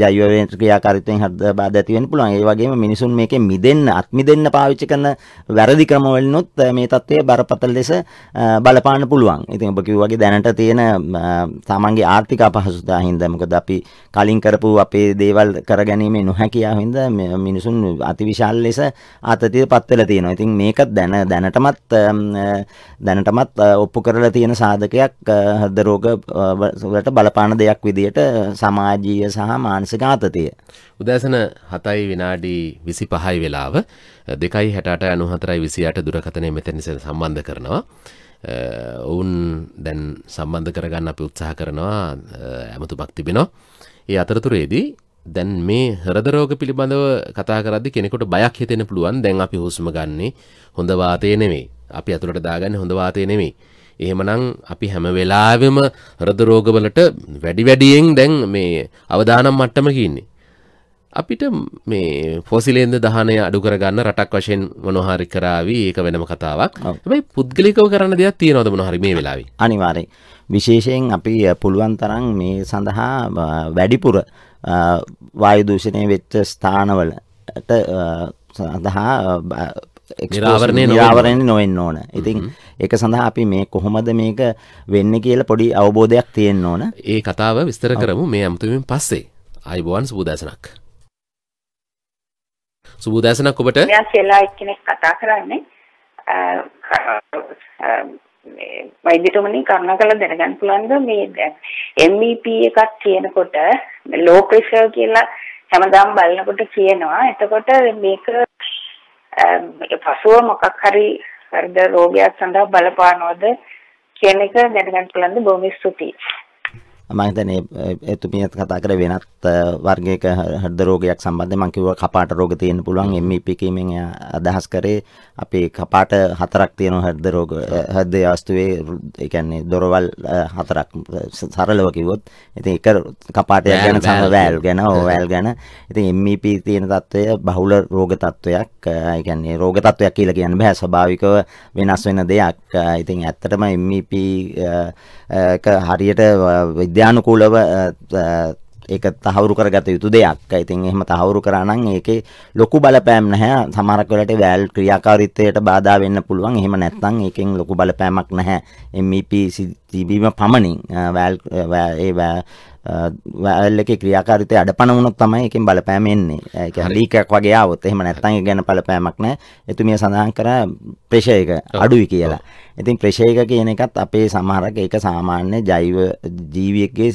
ජෛව ක්‍රියාකාරීත්වයෙන් හද බාධා ඇති වෙන්න පුළුවන්. ඒ වගේම මිනිසුන් මේකෙන් මිදෙන්න, අත් මිදෙන්න පාවිච්චි කරන වැරදි ක්‍රමවලිනුත් මේ තත්ත්වය බරපතල සාර්ථක ලෙස බලපාන්න පුළුවන්. ඉතින් ඔබ කිව්වා වගේ දැනට තියෙන තමන්ගේ ආර්ථික අපහසුතා හින්දා මොකද අපි කලින් කරපු අපේ දේවල් කරගැනීමේ නොහැකියාව හින්දා මිනිසුන් අතිවිශාල ලෙස ආතතියටපත් වෙලා තියෙනවා. ඉතින් මේක දැන දැනටමත් දැනටමත් ඔප්පු කරලා තියෙන සාධකයක් හද රෝග වලට බලපාන දෙයක් විදිහට සමාජීය සහ මානසික ආතතිය. උදෑසන 7යි විනාඩි 25යි වෙලාව 2යි 68 94යි 28 දුරකථනය මෙතනින් සම්බන්ධ කරලා කරනවා ඔවුන් දැන් සම්බන්ධ කරගන්න අපි උත්සාහ කරනවා ඇමතු පක්තිබෙනවා ඒ අතරතුරේදී දැන් මේ හරදරෝග පිළිබඳව කතා කරදි කෙනෙකුට බයක් හිතෙන පුළුවන් දැන් අපි හුස්ම ගන්නේ හොඳ වාතය නෙමෙයි අපි ඇතුළට දාගන්න හොඳ වාතය නෙමෙයි එහෙමනම් අපි හැම වෙලාවෙම හරදරෝගවලට වැඩි වැඩියෙන් දැන් මේ අවදානම් මට්ටමක ඉන්නේ අපිට මේ පොසිලේන්ද දහනය අඩුකරගන්න රටක් වශයෙන් මොනොහරි කරාවී ඒක වෙනම කතාවක් යි පුද්ගලිකව කරන්න දෙයක් තියනොද මොහරි මේ වෙලාවි අනිවාරය විශේෂයෙන් අපි පුළුවන් තරන් මේ සඳහා වැඩිපුර වායුදූෂණය වෙච්ච ස්ථානවලට සඳහා නිරාවරණය නිරාවරණය නොවෙන්න ඕන. ඉතින් ඒක සඳහා අපි මේ කොහොමද මේක වෙන්නේ කියලා පොඩි අවබෝධයක් තියෙන්න ඕන. ඒ කතාව විස්තර කරමු මේ අමුතුවෙන් පස්සේ. අයිබෝවන් සුබදසනක්. සුබ උදෑසනක් ඔබට. මම සෙලා එක්කෙනෙක් කතා කරන්නේ. මේ වෛද්‍යතුමනි කරුණාකරලා දැනගන්න පුළුවන්ද මේ MEP එකක් කියනකොට ලෝ ප්‍රෙෂර් කියලා හැමදාම බලනකොට කියනවා. එතකොට මේක පසුව මොකක් හරි හෘද රෝගයක් සඳහා බලපානවද කියන එක දැනගන්න පුළුවන් බොහොම ස්තුතියි. මම හිතන්නේ එතුමිය කතා කරේ වෙනත් වර්ගයක හෘද රෝගයක් සම්බන්ධයෙන් මම කිව්වා කපාට රෝග තියෙන්න පුළුවන් MEP කීමෙන් අදහස් කරේ අපේ කපාට හතරක් තියෙන හෘද රෝග හෘද යාස්තුවේ ඒ කියන්නේ දොරවල් හතරක් සරලව කිව්වොත් ඉතින් එක කපාටයක් ගැන සම වැල් ගැන ඕ වැල් ගැන ඉතින් MEP තියෙන తত্ত্বය බහුල රෝග తত্ত্বයක් ඒ කියන්නේ රෝග తত্ত্বයක් කියලා කියන්න බෑ ස්වභාවිකව වෙනස් වෙන දෙයක් ඉතින් ඇත්තටම MEP එක හරියට විද්‍යානුකූලව ඒක තහවුරු කරගත යුතු දෙයක්. ඉතින් එහෙම තහවුරු කරා නම් ඒකේ ලොකු බලපෑම් නැහැ. සමහරක් වෙලාවට වැල් ක්‍රියාකාරීත්වයට බාධා වෙන්න පුළුවන්. එහෙම නැත්නම් ඒකෙන් ලොකු බලපෑමක් නැහැ. MEP තිබීම පමණින් වැල් ඒ වැල් එකේ ක්‍රියාකාරීත්වය අඩපණ වුණොත් තමයි ඒකෙන් බලපෑම එන්නේ. ඒ කියන්නේ ලීකයක් වගේ ආවොත් එහෙම නැත්නම් ඒක ගැන බලපෑමක් නැහැ. එතුමිය සඳහන් කරා ප්‍රෙෂර් එක අඩුයි කියලා. ඉතින් ප්‍රෙෂර් එක කියන එකත් අපේ සමහරක් ඒක සාමාන්‍ය ජෛව ජීවියෙක්ගේ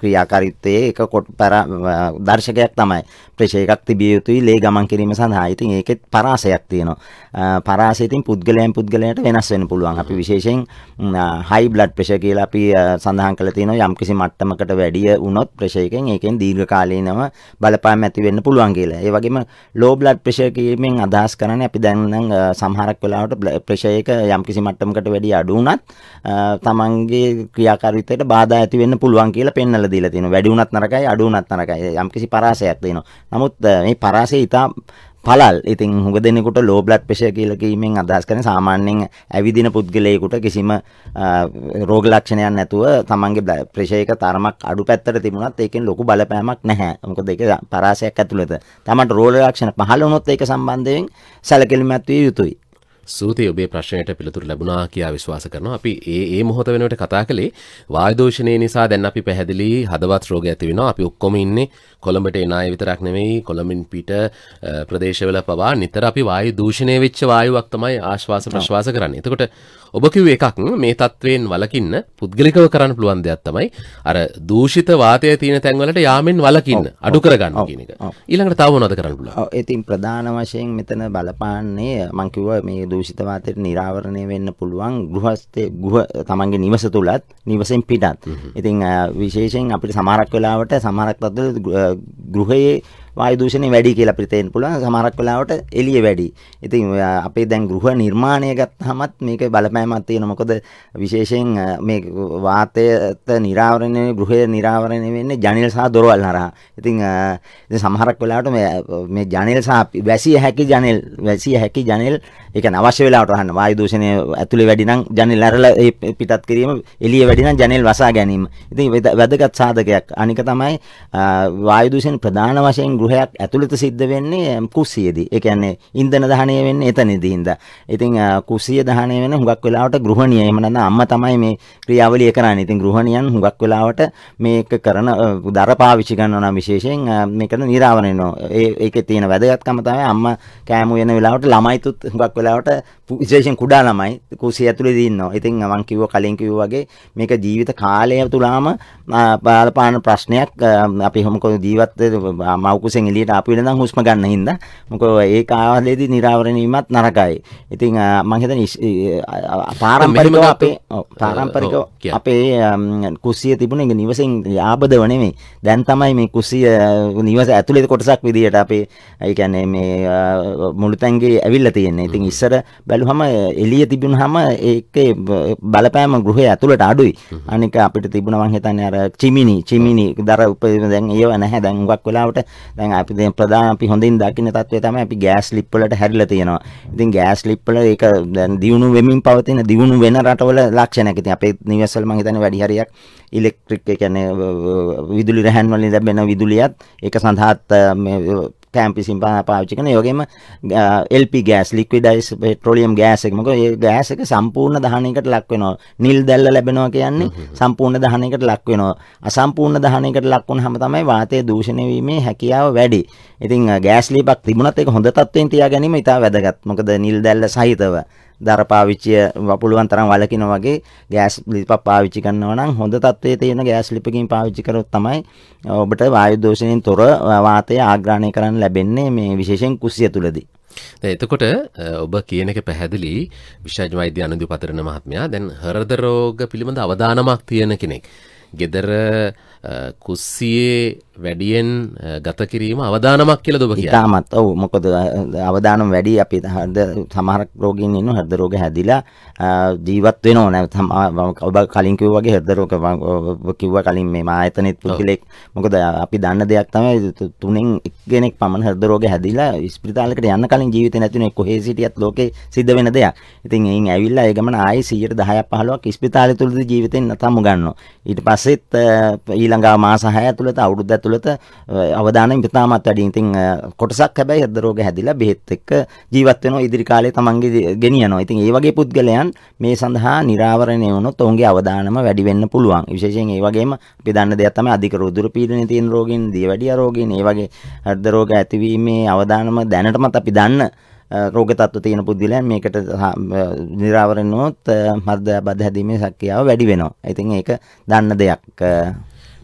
ක්‍රියාකාරීත්වයේ එක කොට දර්ශකයක් තමයි. ප්‍රෙෂර් එකක් තිබිය යුතුයි ලේ ගමන් කිරීම සඳහා. ඉතින් ඒකෙත් පරාසයක් තියෙනවා. පරාසය ඉතින් පුද්ගලයන් පුද්ගලයන්ට වෙනස් වෙන්න පුළුවන්. අපි විශේෂයෙන් හයි බ්ලඩ් ප්‍රෙෂර් කියලා අපි සඳහන් කරලා තියෙනවා යම්කිසි මට්ටමකට වැඩිය වුණොත් ප්‍රෙෂර් එකෙන් ඒකෙන් දීර්ඝ කාලීනව බලපෑම් ඇති වෙන්න පුළුවන් කියලා. ඒ වගේම low blood pressure කියමින් අදහස් කරන්නේ අපි දැන් නම් සමහරක් වෙලාවට ප්‍රෙෂර් එක යම්කිසි මට්ටමකට වැඩි අඩු වුණත් තමන්ගේ ක්‍රියාකාරීත්වයට බාධා ඇති වෙන්න පුළුවන් කියලා පෙන්වලා දීලා තියෙනවා. වැඩි වුණත් නරකයි අඩු වුණත් නරකයි. යම්කිසි පරාසයක් දෙනවා. නමුත් මේ පරාසය ඊට පලල් ඉතින් හුඟ දෙනෙකුට ලෝ බ්ලඩ් ප්‍රෙෂර් කියලා කීමෙන් අදහස් කරන්නේ සාමාන්‍යයෙන් ඇවිදින පුද්ගලයෙකුට කිසිම රෝග ලක්ෂණයක් නැතුව තමන්ගේ ප්‍රෙෂර් එක තරමක් අඩු පැත්තට තිබුණත් ඒකෙන් ලොකු බලපෑමක් නැහැ. මොකද ඒක පරාසයක් ඇතුළත. තමන්ට රෝග ලක්ෂණ පහළ වුණොත් ඒක සම්බන්ධයෙන් සැලකිලිමත් විය යුතුයි. සූතියි ඔබේ ප්‍රශ්නයට පිළිතුරු ලැබුණා කියා විශ්වාස කරනවා. අපි ඒ ඒ මොහොත වෙනුවට කතා කළේ වායු දෝෂණය නිසා දැන් අපි පැහැදිලි හදවත් රෝග ඇති වෙනවා. අපි ඔක්කොම ඉන්නේ කොළඹට එන අය විතරක් නෙමෙයි කොළඹින් පිට ප්‍රදේශවල පවා නිතර අපි වායු දූෂණය වෙච්ච වායුවක් තමයි ආශ්වාස ප්‍රශ්වාස කරන්නේ. එතකොට ඔබ කිව් එකක් මේ තත්ත්වයෙන් වලකින්න පුද්ගලිකව කරන්න පුළුවන් දෙයක් තමයි අර දූෂිත වාතය තියෙන තැන්වලට යාමෙන් වලකින්න අඩු කරගන්න කියන එක ඊළඟට තව මොනවද කරන්න පුළුවන් ඉතින් ප්‍රධාන වශයෙන් මෙතන බලපාන්නේ මං කිව්වා මේ දූෂිත වාතයට නිරාවරණය වෙන්න පුළුවන් ගෘහස්තේ ගෘහ තමන්ගේ නිවස තුලත් නිවසෙන් පිටත් ඉතින් විශේෂයෙන් අපිට සමහරක් වෙලාවට සමහරක් තත්ත්වවල ගෘහයේ වායු දූෂණය වැඩි කියලා අපිට තේරෙන්න පුළුවන්. සමහරක් වෙලාවට එළිය වැඩි. ඉතින් අපේ දැන් ගෘහ නිර්මාණය ගත්තහමත් මේකේ බලපෑමක් තියෙනවා. මොකද විශේෂයෙන් මේ වාතයට නිරාවරණය ගෘහය නිරාවරණය වෙන්නේ ජනෙල් සහ දොරවල් හරහා. ඉතින් සමහරක් වෙලාවට මේ මේ ජනෙල් සහ වැසිය හැකි ජනෙල් වැසිය හැකි ජනෙල් ඒ කියන්නේ අවශ්‍ය වෙලාවට වහන්න. වායු දූෂණය ඇතුලේ වැඩි නම් ජනෙල් ඇරලා පිටත් කිරීම එළිය වැඩි නම් ජනෙල් වසා ගැනීම. ඉතින් වැදගත් සාධකයක්. අනික තමයි වායු දූෂණ ප්‍රධාන වශයෙන් ගෘහයක් ඇතුළත සිද්ධ වෙන්නේ කුස්සියේදී. ඒ කියන්නේ ඉන්ධන දහණය වෙන්නේ එතනදී හින්දා. ඉතින් කුස්සිය දහණය වෙන හුඟක් වෙලාවට ගෘහණිය එහෙම නැත්නම් අම්මා තමයි මේ ක්‍රියාවලිය කරන්නේ. ඉතින් ගෘහණියන් හුඟක් වෙලාවට මේක කරන දර පාවිච්චි කරනවා නම් විශේෂයෙන් මේකට නිරාවරණයනවා. ඒ ඒකේ තියෙන වැදගත්කම තමයි අම්මා කෑම වෙන වෙලාවට ළමයිතුත් හුඟක් වෙලාවට විශේෂෙන් කුඩා ළමයි කුසිය ඇතුලේදී ඉන්නවා. ඉතින් මම කිව්ව කලින් කිව්වා වගේ මේක ජීවිත කාලය තුලාම බලපාන ප්‍රශ්නයක් අපි හැමකෝ ජීවත් මව් කුසෙන් එළියට ආපු වෙලඳන් හුස්ම ගන්න හින්දා මොකද ඒ කාලේදී නිරාවරණ වීමත් නරකයි. ඉතින් මම හිතන්නේ පාරම්පරිකව අපේ පාරම්පරිකව අපේ කුසිය තිබුණේ නිවසෙන් ආබදව නෙමෙයි. දැන් තමයි මේ කුසිය නිවස ඇතුලේ කොටසක් විදියට අපේ ඒ කියන්නේ මේ මුළුතැන්ගේ ඇවිල්ලා තියෙන්නේ. ඉතින් ඉස්සර බැලු බැලුවම එළිය තිබුණාම ඒකේ බලපෑම ගෘහය ඇතුළට අඩුයි. අනික අපිට තිබුණා මං හිතන්නේ අර චිමිනි චිමිනි දර උපදින දැන් ඒව නැහැ. දැන් හුඟක් වෙලාවට දැන් අපි දැන් ප්‍රධාන අපි හොඳින් දකින්න තත්ත්වය තමයි අපි ගෑස් ලිප් වලට හැරිලා තියෙනවා. ඉතින් ගෑස් ලිප් වල ඒක දැන් දියුණු වෙමින් පවතින දියුණු වෙන රටවල ලක්ෂණයක්. ඉතින් අපේ නිවසල් මං හිතන්නේ වැඩි හරියක් ඉලෙක්ට්‍රික් ඒ කියන්නේ විදුලි රැහන් වලින් ලැබෙන විදුලියත් ඒක සඳහාත් තෑම්පි සිම්පාන පාවිච්චි කරන. ඒ වගේම LP gas, liquidised petroleum gas එක. මොකද මේ ගෑස් එක සම්පූර්ණ දහණයකට ලක් වෙනවා. නිල් දැල්ල ලැබෙනවා කියන්නේ සම්පූර්ණ දහණයකට ලක් වෙනවා. අසම්පූර්ණ දහණයකට ලක් වුණාම තමයි වාතය දූෂණය වීමේ හැකියාව වැඩි. ඉතින් ගෑස් ලීපක් තිබුණත් ඒක හොඳ තත්ත්වයෙන් තියාගැනීම ඉතා වැදගත්. මොකද නිල් දැල්ල සහිතව දර පාවිච්චිය පුළුවන් තරම් වලකිනා වගේ ගෑස් ලිපක් පාවිච්චි කරනවා නම් හොඳ තත්ත්වයේ තියෙන ගෑස් ලිපකින් පාවිච්චි කරොත් තමයි ඔබට වායු දෝෂණයෙන් තොර වාතය ආග්‍රහණය කරන්න ලැබෙන්නේ මේ විශේෂයෙන් කුස්සිය තුලදී. එතකොට ඔබ කියන එක පැහැදිලි විශාජ වෛද්‍ය අනුදු පතරණ මහත්මයා දැන් හරද රෝග පිළිබඳ අවධානමක් තියෙන කෙනෙක්. gedara කුස්සියේ වැඩියෙන් ගතකිරීම අවධානමක් කියල දුබ තාමත් ඔව මොකොද අවධානම් වැඩි අපි හද සමහරක් රෝගීන් ඉන්න හදරෝග හැදිලා ජීවත් වෙන ඕන ඔබ කලින්කිව වගේ හදරෝක කිව්ව කලින් මේ ආයතනෙත් පුතිලෙක් මොකද අපි දන්න දෙයක් තමයි තුනෙන් එක්ගෙනෙක් පමණ හදරෝග හැදිලා ස්පිතාලකට යන්න කලින් ජීවිත නැතින කොහේ සිටියත් ලෝකේ සිද්ධ වෙන දෙයක් ඉතින් එයින් ඇවිල්ලා ඒගමන ආයි සියයට දහයක් පහලුවක් ස්පිතාලය තුළද ජීවිතෙන් නතම් ගන්න ඊට පස්සෙත් ඊළ ඊළඟ මාස 6 ඇතුළත අවුරුද්ද ඇතුළත අවදානම ඉතාමත් වැඩි. ඉතින් කොටසක් හැබැයි හද රෝග හැදිලා බෙහෙත් එක්ක ජීවත් වෙනවා ඉදිරි කාලේ තමන්ගේ ගෙනියනවා. ඉතින් ඒ වගේ පුද්ගලයන් මේ සඳහා निराවරණය වුණොත් ඔවුන්ගේ අවදානම වැඩි වෙන්න පුළුවන්. විශේෂයෙන් ඒ වගේම අපි දන්න දෙයක් තමයි අධික රුධිර පීඩනය තියෙන රෝගීන්, දියවැඩියා රෝගීන්, ඒ වගේ හෘද රෝග ඇතිවීමේ අවදානම දැනටමත් අපි දන්න රෝග තත්ත්ව තියෙන පුද්ගලයන් මේකට නිරාවරණයොත් මර්ධ බද හැදීමේ හැකියාව වැඩි වෙනවා. ඉතින් ඒක දන්න දෙයක්.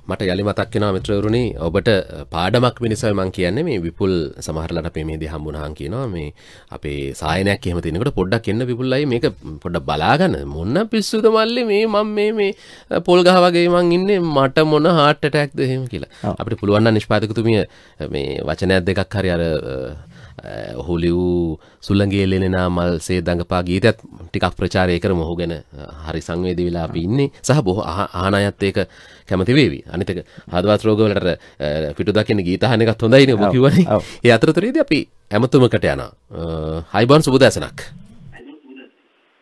මට යළි මතක් වෙනවා මිත්‍රවරුනි ඔබට පාඩමක් මිනිසයි මං කියන්නේ මේ විපුල් සමහරලට අපේ මේ දේ හම්බුනහන් කියනවා මේ අපේ සායනයක් එහෙම තියෙනකොට පොඩ්ඩක් එන්න විපුල් අය මේක පොඩ්ඩක් බලාගන්න මොන පිස්සුද මල්ලේ මේ මම මේ මේ පොල් ගහ වගේ මං ඉන්නේ මට මොන heart attack ද එහෙම කියලා අපිට පුළුවන් නම් නිෂ්පාදකතුමිය මේ වචනයක් දෙකක් හරි අර ඔහුලිවූ සුල්ලගේ ලෙනෙනා මල් සේ දඟපා ගීතත් ටිකක් ප්‍රචාරය කර මොහු ගැන හරි සංවේද වෙලා පින්නේ සහ බොහ ආනායත්තයක කැමතිවේවි අනිතක හදවත් රෝගවලට පිටු දකින ගීතහනකත් හොඳයින කිවන ඒ අතරතුරේද අපි ඇමතුමකට යන හයිබන් සුබදෑසනක්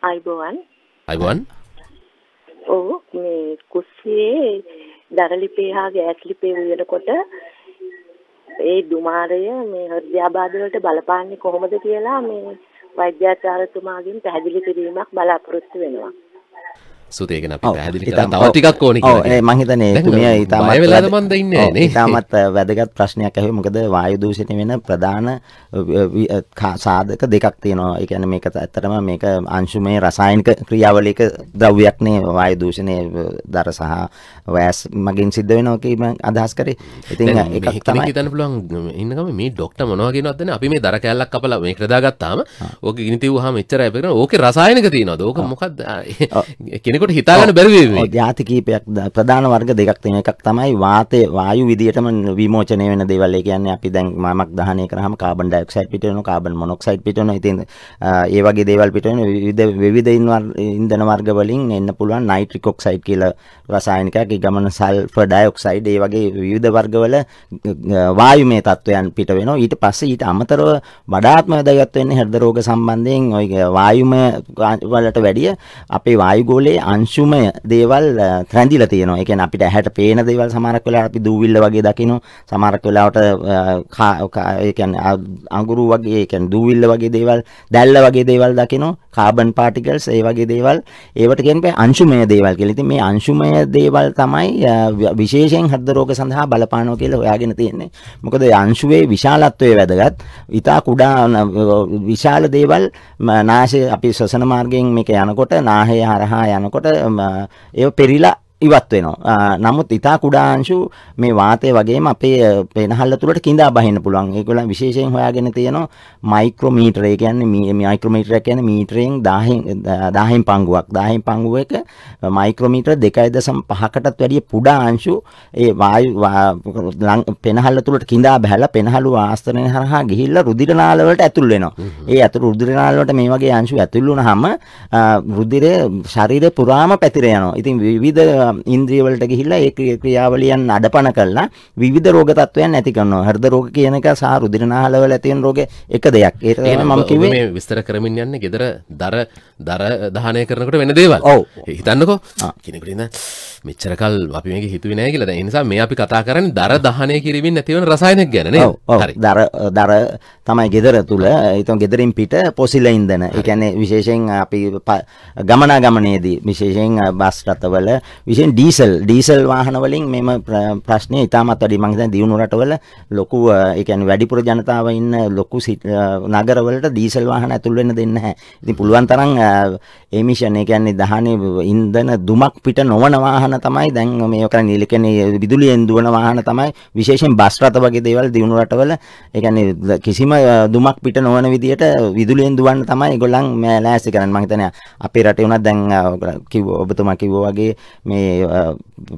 අයිබෝන් අයිබන් ඕ මේ කුස්සේ දරලිපේ හා ගෑස්ලිපේ වයනකොට ඒ දුමාරය මේ හෘදයාබාධ වලට බලපාන්නේ කොහොමද කියලා මේ වෛද්‍යාචාර්යතුමාගෙන් පැහැදිලි කිරීමක් බලාපොරොත්තු වෙනවා. සුතේගෙන අපි පැහදිලි තව ටිකක් ඕන මහිතන ඉතාමත්මන්දන්න ඉතාමත් වැදගත් ප්‍රශ්නයක් ඇහ මොකද වායුදූෂණ වෙන ප්‍රධාන සාධක දෙකක් තියෙනවා එකන මේක ඇත්තරම මේක අංශුමය රසායනික ක්‍රියාවලික ද්‍රව්‍යයක්නේ වායුදූෂණය දර සහ වෑස් මගින් සිද්ධ වෙනෝකීම අදහස් කරේ ඉතින් තන පුලන් ඉන්නම මේ ඩොක්ට මොනවාගෙනවත්න අපි මේ දර කැල්ලක් කපල මේ ක්‍රදාගත්තාම ඕක ගිනිතිව හම එච්චර ඇපෙන ඕක රසායනක තියනවා දෝක මොකක්ද කෙන කෙනෙකුට හිතාගන්න බැරිවේ ජාති කීපයක් ප්‍රධාන වර්ග දෙකක් තියෙන එකක් තමයි වාතය වායු විදියටම විමෝචනය වෙන දේවල් ඒ කියන්නේ අපි දැන් මාමක් දහනය කරාම කාබන් ඩයොක්සයිඩ් පිට වෙනවා කාබන් මොනොක්සයිඩ් පිට වෙනවා ඉතින් ඒ වගේ දේවල් පිට වෙන විවිධ විවිධ ඉන්ධන වර්ග වලින් එන්න පුළුවන් නයිට්‍රික් ඔක්සයිඩ් කියලා රසායනිකයක් ඒ ගමන සල්ෆර් ඩයොක්සයිඩ් ඒ වගේ විවිධ වර්ග වල වායුමය තත්වයන් පිට වෙනවා ඊට පස්සේ ඊට අමතරව වඩාත්ම වැදගත් වෙන්නේ හෘද රෝග සම්බන්ධයෙන් ඔය වායුමය වලට වැඩිය අපේ වායුගෝලයේ අංශුමය දේවල් රැඳිලා තියෙනවා. ඒ කියන්නේ අපිට ඇහැට පේන දේවල් සමහරක් වෙලාවට අපි දූවිල්ල වගේ දකිනවා. සමහරක් වෙලාවට ඒ කියන්නේ අඟුරු වගේ ඒ කියන්නේ දූවිල්ල වගේ දේවල්, දැල්ල වගේ දේවල් දකිනවා. කාබන් පාටිකල්ස් ඒ වගේ දේවල්. ඒවට කියන්නේ අංශුමය දේවල් කියලා. ඉතින් මේ අංශුමය දේවල් තමයි විශේෂයෙන් හෘද රෝග සඳහා බලපානවා කියලා හොයාගෙන තියෙන්නේ. මොකද අංශුවේ විශාලත්වය වැදගත්. ඊටා කුඩා විශාල දේවල් නාසය අපි ශ්වසන මාර්ගයෙන් මේක යනකොට නාහය හරහා යනකොට එතකොට ඒ පෙරිලා ඉවත් වෙනවා. නමුත් ඊටා කුඩා අංශු මේ වාතය වගේම අපේ පෙනහල්ල තුලට කිඳා බහින්න පුළුවන්. ඒගොල්ලන් විශේෂයෙන් හොයාගෙන තියෙනවා මයික්‍රෝමීටර. ඒ කියන්නේ මයික්‍රෝමීටර කියන්නේ මීටරයෙන් 10න් 10න් පංගුවක්. 10න් පංගුවක මයික්‍රෝමීටර 2.5කටත් වැඩිය පුඩා අංශු ඒ වායු පෙනහල්ල තුලට කිඳා බහැලා පෙනහළු ආස්තනය හරහා ගිහිල්ලා රුධිර නාල වලට ඇතුල් වෙනවා. ඒ ඇතුළු රුධිර නාල වලට මේ වගේ අංශු ඇතුල් වුණාම රුධිරය ශරීරය පුරාම පැතිර යනවා. ඉතින් විවිධ ඉන්ද්‍රිය වලට ගිහිල්ලා ඒ ක්‍රියාවලියන් අඩපණ කරලා විවිධ රෝග තත්ත්වයන් ඇති කරනවා. හෘද රෝග කියන එක සහ රුධිරනාහල වල ඇති වෙන රෝග එක දෙයක්. ඒක තමයි මම කිව්වේ. මේ විස්තර කරමින් යන්නේ gedara දර දර දහනය කරනකොට වෙන දේවල්. ඔව්. හිතන්නකෝ. කෙනෙකුට ඉඳන් මෙච්චරකල් අපි මේක හිතුවේ නෑ කියලා. ඒ නිසා මේ අපි කතා කරන්නේ දර දහනය කිරීමෙන් ඇතිවන රසායනික ගැන නේද? හරි. දර දර තමයි gedara තුල. ඒතොන් gedarin පිට පොසිල ඉන්ධන. ඒ කියන්නේ විශේෂයෙන් අපි ගමනාගමනයේදී විශේෂයෙන් බස් රථවල විශේෂයෙන් ඩීසල් ඩීසල් වාහන වලින් මෙම ප්‍රශ්නේ ඉතාමත් වැඩි මම හිතන්නේ දියුණු රටවල ලොකු ඒ කියන්නේ වැඩිපුර ජනතාව ඉන්න ලොකු නගරවලට ඩීසල් වාහන ඇතුල් වෙන්න දෙන්නේ නැහැ. ඉතින් පුළුවන් තරම් එමිෂන් ඒ කියන්නේ දහනේ ඉන්ධන දුමක් පිට නොවන වාහන තමයි දැන් මේ කරන්නේ ඒ කියන්නේ විදුලියෙන් දුවන වාහන තමයි විශේෂයෙන් බස් රථ වගේ දේවල් දිනු රටවල ඒ කියන්නේ කිසිම දුමක් පිට නොවන විදියට විදුලියෙන් දුවන්න තමයි ඒගොල්ලන් ලෑස්ති කරන්නේ මම හිතන්නේ අපේ රටේ උනත් දැන් කිව්ව ඔබතුමා කිව්වා වගේ මේ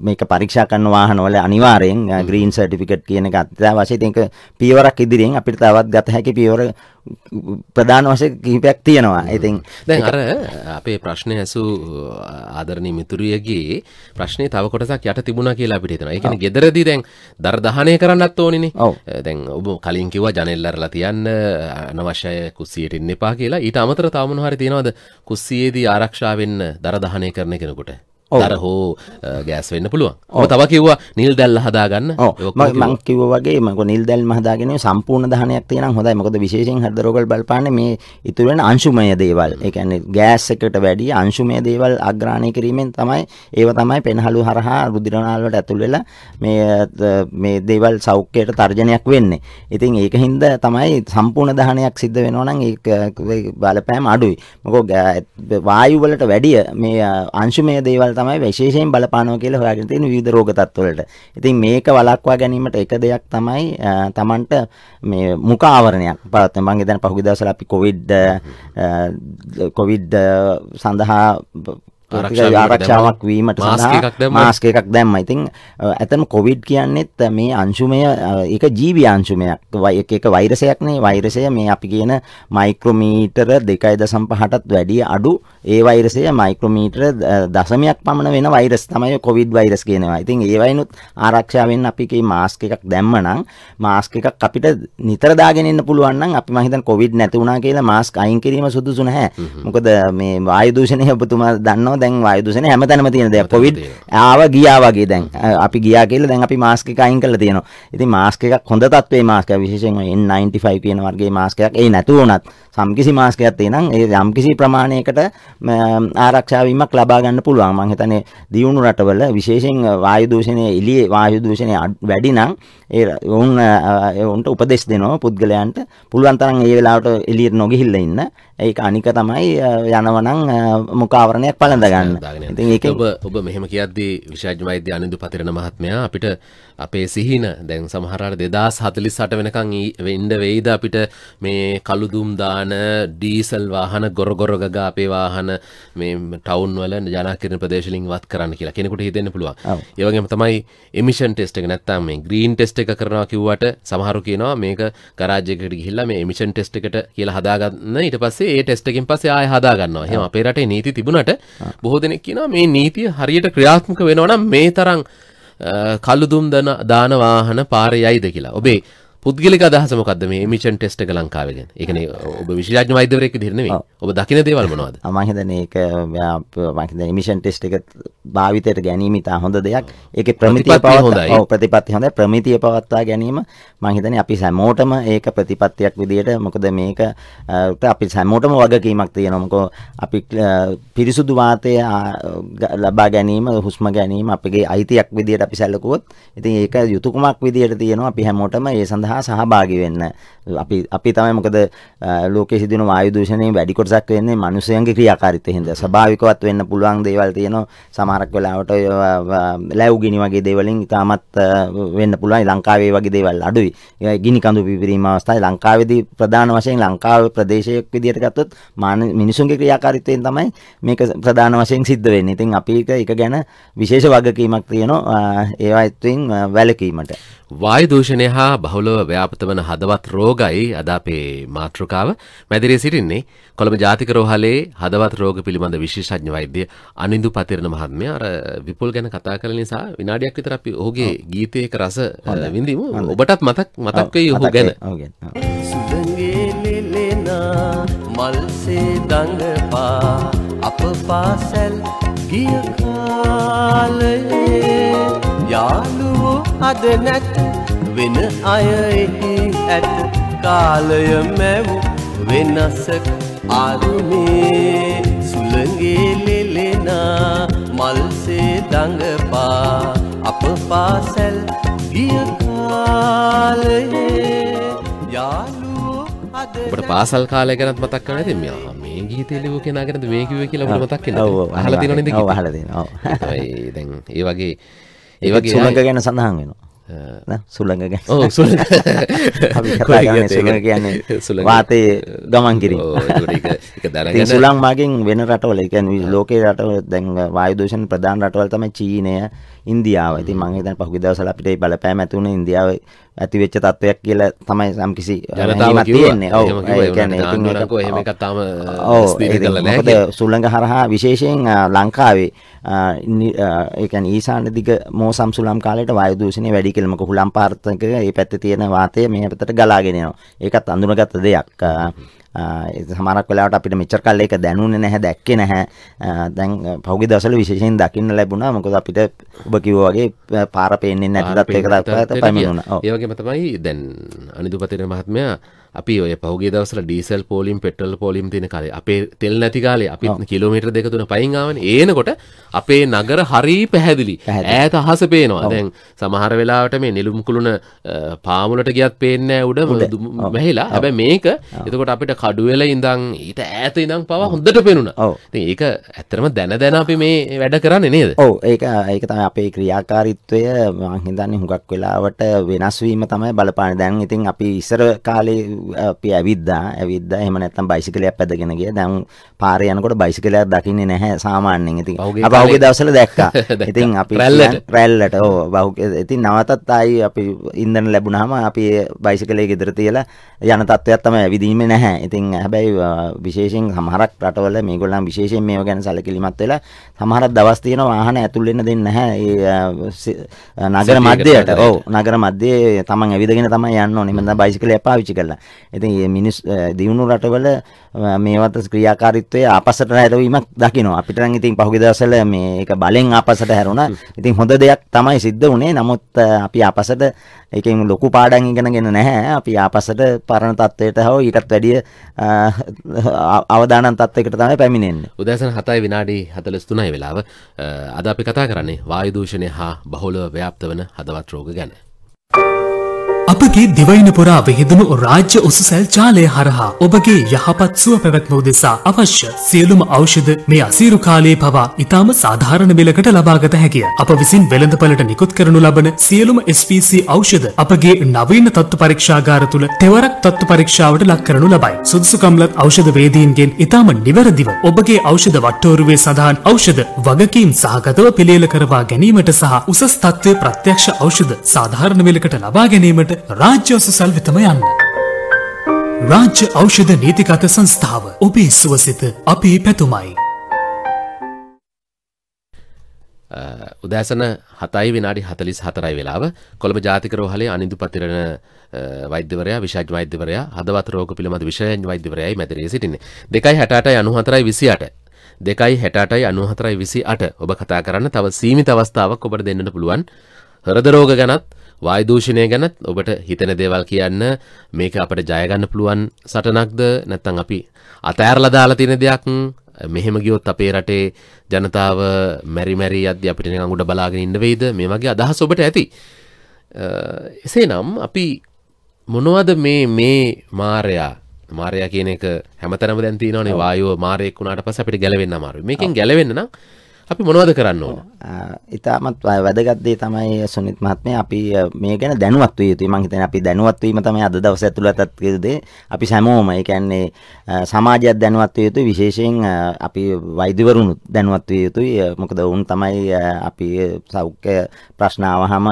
මේක පරීක්ෂා කරන වාහනවල අනිවාර්යෙන් ග්‍රීන් සර්ටිෆිකට් කියන එක අත්‍යවශ්‍යයි ඒක පියවරක් ඉදිරියෙන් අපිට තවත් ගත හැකි පියවර ප්‍රධාන වශය කිහිපයක් තියෙනවා ඉතින් දැන් අර අපේ ප්‍රශ්නය ඇසු ආදරණය මිතුරියගේ ප්‍රශ්නය තව කොටසක් යට තිබුණ කියලා අපිට තෙන එකන ගෙදරදි දැන් දර්දහනය කරන්නත් ඕනිනි දැන් ඔබ කලින් කිව ජනෙල්ලරලා තියන්න අනවශ්‍යය කුස්සියට එන්න එපා කියලා ඊට අමතර තාමන හරි තියෙනවද කුස්සියේදී ආරක්ෂාවෙන්න දරදහනය කරන කෙනකුට තර හෝ ගෑස් වෙන්න පුළුවන් තව කිව්වා නිල් දැල් හදාගන්න මං කිව වගේ මක නිල් දැල් හදාගෙන සම්පූර්ණ දහනයක් තියෙන හොඳයි මොකද විශේෂෙන් හදරෝගල් බලපාන මේ ඉතුරෙන අංශුමය දේවල් එකන ගෑස් එකට වැඩි අංශුමය දේවල් අග්‍රාණය කිරීමෙන් තමයි ඒව තමයි පෙන්හලු හරහා රුදිරනාලට ඇතුල් වෙලා මේ මේ දේවල් සෞඛ්‍යයට තර්ජනයක් වෙන්නේ ඉතින් ඒක හින්ද තමයි සම්පූර්ණ දහනයක් සිද්ධ වෙනවනම් ඒ බලපෑම අඩුයි මොකෝ වායු වලට වැඩිය මේ අංශුමය දේවල් තමයි විශේෂයෙන් බලපානවා කියලා හොයාගෙන තියෙන විවිධ රෝග තත්ත්වවලට. ඉතින් මේක වළක්වා ගැනීමට එක දෙයක් තමයි Tamanට මේ මුඛ ආවරණයක් පාත්ත මම ඉතින් පහුගිය දවස්වල අපි කොවිඩ් කොවිඩ් සඳහා ආරක්ෂාවක් වීමට මාස්ක එකක් දැම්ම ඉතින් ඇතම කොවිඩ් කියන්නෙත් මේ අංශුමය එක ජීවි අංශුමයක් එක එක වෛරසයක්නේ වෛරසය මේ අපි කියන මයික්‍රෝමීටර දෙකයි දසම් පහටත් වැඩිය අඩු ඒ වෛරසය මයික්‍රෝමීටර 0.ක් පමණ වෙන වෛරස් තමයි කොවිඩ් වෛරස් කියනවා. ඉතින් ඒ වයින්ුත් ආරක්ෂා වෙන්න අපි කී මාස්ක් එකක් දැම්ම නම් මාස්ක් එකක් අපිට නිතර දාගෙන ඉන්න පුළුවන් නම් අපි මම හිතන්නේ කොවිඩ් නැති වුණා කියලා මාස්ක් අයින් කිරීම සුදුසු නැහැ. මොකද මේ වායු දූෂණය ඔබතුමා දන්නවා දැන් වායු දූෂණය හැමතැනම තියෙන දෙයක්. කොවිඩ් ආව ගියා වගේ දැන් අපි ගියා කියලා දැන් අපි මාස්ක් එක අයින් කරලා තියෙනවා. ඉතින් මාස්ක් එකක් හොඳ තත්ත්වයේ මාස්ක් එක විශේෂයෙන් N95 කියන වර්ගයේ මාස්ක් එකක් ඒ නැතුව වුණත් සම්කිසි මාස්කයක් තියෙනනම් ඒ යම්කිසි ප්‍රමාණයකට ආරක්ෂාවීමක් ලබා ගන්න පුළුවන් මං හිතන්නේ දියුණු රටවල විශේෂයෙන් වායු දූෂණය එළියේ වායු දූෂණය වැඩි නම් ඒ වුන් උන්ට උපදෙස් දෙනවා පුද්ගලයන්ට පුළුවන් තරම් ඒ වෙලාවට එළියට නොගිහිල්ලා ඉන්න ඒක අනික තමයි යනවනං මුකාවරණයක් පලඳ ගන්න ඉති ඒ ඔබ ඔබ මෙහෙම කියද්දී විශාජ වෛද්‍ය අනිදු පතිරණ මහත්මයා අපිට අපේ සිහින දැන් සමහරට දෙදස් හතලිස් සට වෙනකං වෙන්ඩ වෙයිද අපිට මේ කළුදුම්දාන ඩීසල් වාහන ගොරගොරගග අපේ වාහන මේ ටවන්වල ජනකිරන ප්‍රදේශලින් වත් කරන්න කියලා කෙනෙකුට හිතෙන්න පුළුවන් ඒවගේම තමයි එමිෂන් ටෙස්ට එක නැත්තම් මේ ග්‍රීන් ටෙස්ට එක කරනවා කිව්වට සමහරු කියනවා මේක කරාජයකට ගිහිල්ලා මේ එමිෂන් ටෙස්ට එකට කියලා හදාගන්න ඊට පස්සේ ඒ ටෙස්ටකින් පස්සේ ආය හදාගන්නවා එහෙම අපේ රටේ නීති තිබුණට බොහෝ දෙනෙක් කියනවා මේ නීතිය හරියට ක්‍රියාත්මක වෙනවා නම් මේ තරම් කල්ලුදුම් දාන වාහන පාරේ යයිද කියලා. ඔබේ පුද්ගලික අදහස මොකක්ද මේ එමිෂන් ටෙස්ට් එක ලංකාවේ ගැන? ඒ කියන්නේ ඔබ විශේෂඥ වෛද්‍යවරයෙක් විදිහට නෙමෙයි. ඔබ දකින දේවල් මොනවද? මම හිතන්නේ ඒක මම හිතන්නේ එමිෂන් ටෙස්ට් එක භාවිතයට ගැනීම ඉතා හොඳ දෙයක්. ඒකේ ප්‍රමිතිය පවත්වා ඔව් ප්‍රතිපත්ති හොඳයි. ප්‍රමිතිය පවත්වා ගැනීම මම හිතන්නේ අපි හැමෝටම ඒක ප්‍රතිපත්තියක් විදිහට මොකද මේක අපි හැමෝටම වගකීමක් තියෙනවා. මොකද අපි පිරිසුදු වාතය ලබා ගැනීම හුස්ම ගැනීම අපගේ අයිතියක් විදිහට අපි සැලකුවොත් ඉතින් ඒක යුතුයකමක් විදිහට තියෙනවා. අපි හැමෝටම ඒ සඳහා සඳහා සහභාගි වෙන්න අපි අපි තමයි මොකද ලෝකයේ සිදුවන වායු දූෂණය වැඩි කොටසක් වෙන්නේ මිනිසයන්ගේ ක්‍රියාකාරීත්වය හින්දා ස්වභාවිකවත් වෙන්න පුළුවන් දේවල් තියෙනවා සමහරක් වෙලාවට ලැබු ගිනි වගේ දේවලින් ඉතාමත් වෙන්න පුළුවන් ලංකාවේ වගේ දේවල් අඩුයි ඒ ගිනි කඳු පිපිරීම අවස්ථාවේ ලංකාවේදී ප්‍රධාන වශයෙන් ලංකාව ප්‍රදේශයක් විදිහට ගත්තොත් මිනිසුන්ගේ ක්‍රියාකාරීත්වයෙන් තමයි මේක ප්‍රධාන වශයෙන් සිද්ධ වෙන්නේ ඉතින් අපි ඒක ගැන විශේෂ වගකීමක් තියෙනවා ඒවා ඇතුලින් වැළකීමට වායු දූෂණය හා බහුලව මානසිකව ව්‍යාපත වන හදවත් රෝගයි අද අපේ මාතෘකාව මැදිරිය සිටින්නේ කොළඹ ජාතික රෝහලේ හදවත් රෝග පිළිබඳ විශේෂඥ වෛද්‍ය අනිදු පතිරණ මහත්මය අර විපුල් ගැන කතා කළ නිසා විනාඩියක් විතර අපි ඔහුගේ ගීතයක රස විඳීම ඔබටත් මතක් මතක්කයි ඔහු ගැන මල්සේ දඟපා අප පාසැල් ගිය කාලයේ යාළුවෝ අද නැත්ත වෙන අය එහි ඇත කාලය මැවු වෙනසක අරුමේ සුළගේ ලෙලෙනා මල්සේ දඟපා අප පාසැල් ගිය කාලයේ යාලුවෝ අද පාසල් කාලය ගැනත් මතක් කන ඇති මෙයා මේ ගීතෙලිව කෙනගෙනද මේ කිව කියලා මතක් හල හල ඒ වගේ ඒවගේ සුළඟ ගැන සඳහන් වෙනවා [LAUGHS] සුළඟ ගැන කියන්නේ [LAUGHS] වාතයේ ගමන් කිරීම [LAUGHS] දැනගසුලන් මගින් වෙන රටවල එකන් ලෝකේ රටවල දැන් වායුදෝෂණ ප්‍රධාන රටවල් තමයි චීනය ඉන්දියාව ඉතින් මම හිතන්නේ පහුගිය දවස්වල අපිට මේ බලපෑම ඇති වුණේ ඉන්දියාව ඇති වෙච්ච තත්වයක් කියලා තමයි සම්කිසි ජනතාවක් තියෙන්නේ. ඔව් ඒ කියන්නේ ඉතින් ඒක එහෙම එකක් තාම ස්ථිර කරලා නැහැ. මොකද සුළඟ හරහා විශේෂයෙන් ලංකාවේ ඒ කියන්නේ ඊසාන දිග මෝසම් සුළම් කාලේට වායු දූෂණය වැඩි කියලා මොකද හුලම් පාර්තක මේ පැත්තේ තියෙන වාතය මේ පැත්තට ගලාගෙන යනවා. ඒකත් අඳුනගත්ත දෙයක්. සමරක් වෙලාට අපිට මෙච්චර කල් ඒක දැනුනේ නැහැ දැක්කේ නැහැ දැන් පහුගිය දවස්වල විශේෂයෙන් දකින්න ලැබුණා මොකද අපිට ඔබ කිව්වා වගේ පාර පේන්නේ නැති තත්ත්වයකට පැමිණුණා. ඒ වගේම තමයි දැන් අනිදුපතිර මහත්මයා අපි ඔය පහුගේ දවසර ඩීසල් පෝලිම් පෙටල් පොලිම් තින කාලේ අපේ තෙල් නැති කාලේ අපි කිලෝමිට දෙක තුන පයිංගාවන ඒනකොට අපේ නගර හරි පැහැදිලි ඇත අහස පේනවා දැන් සමහර වෙලාවට මේ නිලුම්කුළුණ පාමුලට ගියත් පේන්න උඩ වැහිලා හැබැ මේක එතකොට අපිට කඩුවෙල ඉඳං ඊට ඇත ඉඳං පව හොඳට පෙනුන ඒක ඇත්තරම දැන දැන අපි මේ වැඩ කරන්න නේද ඕ ඒක ඒක තම අපේ ක්‍රියාකාරිත්වය මහිතන්න හුඟක් වෙලාවට වෙනස්වීම තමයි බලපාන දැන් ඉතින් අපි ඉස්සර කාලේ අපි ඇවිද්දා ඇවිද්දා එහෙම නැත්නම් බයිසිකලයක් පැදගෙන ගියා. දැන් පාරේ යනකොට බයිසිකලයක් දකින්නේ නැහැ සාමාන්‍යයෙන්. ඉතින් බහුගේ දවස්වල [LAUGHS] දැක්කා. ඉතින් අපි රැල්ලට ඕ බහුගේ ඉතින් නවතත් ආයි අපි ඉන්ධන ලැබුණාම අපි බයිසිකලේ ගෙදර තියලා යන තත්ත්වයක් තමයි ඇවිදීමේ නැහැ. ඉතින් හැබැයි විශේෂයෙන් සමහරක් රටවල මේගොල්ලන් විශේෂයෙන් මේව ගැන සැලකිලිමත් වෙලා සමහර දවස් තියෙනවා වාහන ඇතුල් වෙන්න දෙන්නේ නැහැ. නගර මැදයට. ඔව් නගර මැදේ තමන් ඇවිදගෙන තමයි යන්න ඕනේ. මම බයිසිකලයක් පාවිච්චි කළා. ඉතින් මේ මිනිස් දියුණු රටවල මේවත ක්‍රියාකාරීත්වයේ ආපස්සට හැරවීමක් දකිනවා. අපිට නම් ඉතින් පහුගිය දවස්වල මේ ඒක බලෙන් ආපස්සට හැරුණා. ඉතින් හොඳ දෙයක් තමයි සිද්ධ වුණේ. නමුත් අපි ආපස්සට ඒකෙන් ලොකු පාඩම් ඉගෙනගෙන නැහැ. අපි ආපස්සට පරණ තත්වයට හෝ ඊටත් වැඩිය අවදානම් තත්වයකට තමයි පැමිණෙන්නේ. උදෑසන 7යි විනාඩි 43යි වෙලාව. අද අපි කතා කරන්නේ වායු දූෂණය හා බහුලව ව්‍යාප්ත වන හදවත් රෝග ගැන. අපගේ දිවයින පුරා විහිදුණු රාජ්‍ය උසුසැල් ජාලය හරහා ඔබගේ යහපත් සුව පැවැත්ම උදෙසා අවශ්‍ය සියලුම ඖෂධ මේ අසීරු කාලයේ පවා ඉතාම සාධාරණ මිලකට ලබාගත හැකිය. අප විසින් වෙළඳපළට නිකුත් කරනු ලබන සියලුම SPC ඖෂධ අපගේ නවීන තත්ත්ව පරීක්ෂාගාර තුළ තෙවරක් තත්ත්ව පරීක්ෂාවට ලක් කරනු ලබයි. සුදුසුකම්ලත් ඖෂධ වේදීන්ගෙන් ඉතාම නිවැරදිව ඔබගේ ඖෂධ වට්ටෝරුවේ සඳහන් ඖෂධ වගකීම් සහගතව පිළියෙල කරවා ගැනීමට සහ උසස් තත්ත්වයේ ප්‍රත්‍යක්ෂ ඖෂධ සාධාරණ මිලකට ලබා ගැනීමට රාජ්‍ය අසසල් වෙතම යන්න. රාජ්‍ය ඖෂධ නීතිගත සංස්ථාව ඔබේ සුවසිත අපේ පැතුමයි. උදෑසන හතයි විනාඩි හතලිස් හතරයි වෙලාව කොළඹ ජාතිකරෝහලේ අනිදු පතිරණ වෛද්‍යවරයා විශාජ වෛද්‍යවරයා හදවත් රෝග පිළිබඳ විෂයන් වෛද්‍යවරයයි මැදිරී සිටින්නේ දෙකයි හැටාටයි අනුහතරයි විසියට දෙකයි හැටාටයි අනුහතරයි විසි අට ඔබ කතා කරන්න තව සීමිත අවස්ථාවක් ඔබට දෙන්නට පුළුවන් හරදරෝග ගැනත් වායදූෂණය ගැනත් ඔබට හිතන දේවල් කියන්න මේක අපට ජයගන්න පුළුවන් සටනක්ද නැත්තං අපි අතෑරල දාලා තියෙන දෙයක් මෙහෙම ගියොත් අපේ රටේ ජනතාව මැරිමැරි අද අපිට නිකංගුඩ බලාගෙන ඉන්න වෙයිද මේ වගේ අදහස් ඔබට ඇති එසේ නම් අපි මොනවද මේ මේ මාරයා මාරයා කියන එක හැමතැනම දැන්තිනවනේ වායෝ මාරයෙක් වුණට පස අපිට ගැලවෙන්න මාරු මේකින් ගැලවෙන්න අපි මොනවද කරන්න ඕන ඉතාමත් වැදගත්දේ තමයි සුනිත් මහත්මය අපි මේ ගැන දැනුවත් යුතු මංහිතන අපි දැනුවත්වීම තමයි අද දවස ඇතුළ තත්කිරදේ අපි සැමෝම එකන්නේ සමාජයක් දැනුවත්ව යුතු විශේෂයෙන් අපි වෛදිවරුණු දැනුවත්ව යුතුයි මොකද ඔවුන් තමයි අපි සෞඛ්‍ය ප්‍රශ්නාවහම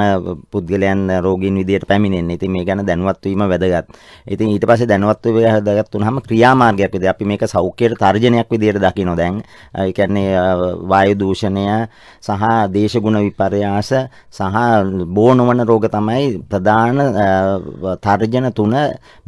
පුද්ගලයන් රෝගීන් විදියට පැමිණෙන් ඉති මේ ගැන දැනුවත්වීම වැදගත් ඉතින් ඊට පස දැනුවත්ව දගත් වුන් හම ක්‍රියාමාර්ගයක් විද අපි මේක සෞඛ්‍යයට තර්ජනයක් විදියට දකිනො දැන් එකන්නේ වායුදු දූෂණය සහ දේශගුණ විපර්යාස සහ බෝනවන රෝග තමයි ප්‍රධාන තර්ජන තුන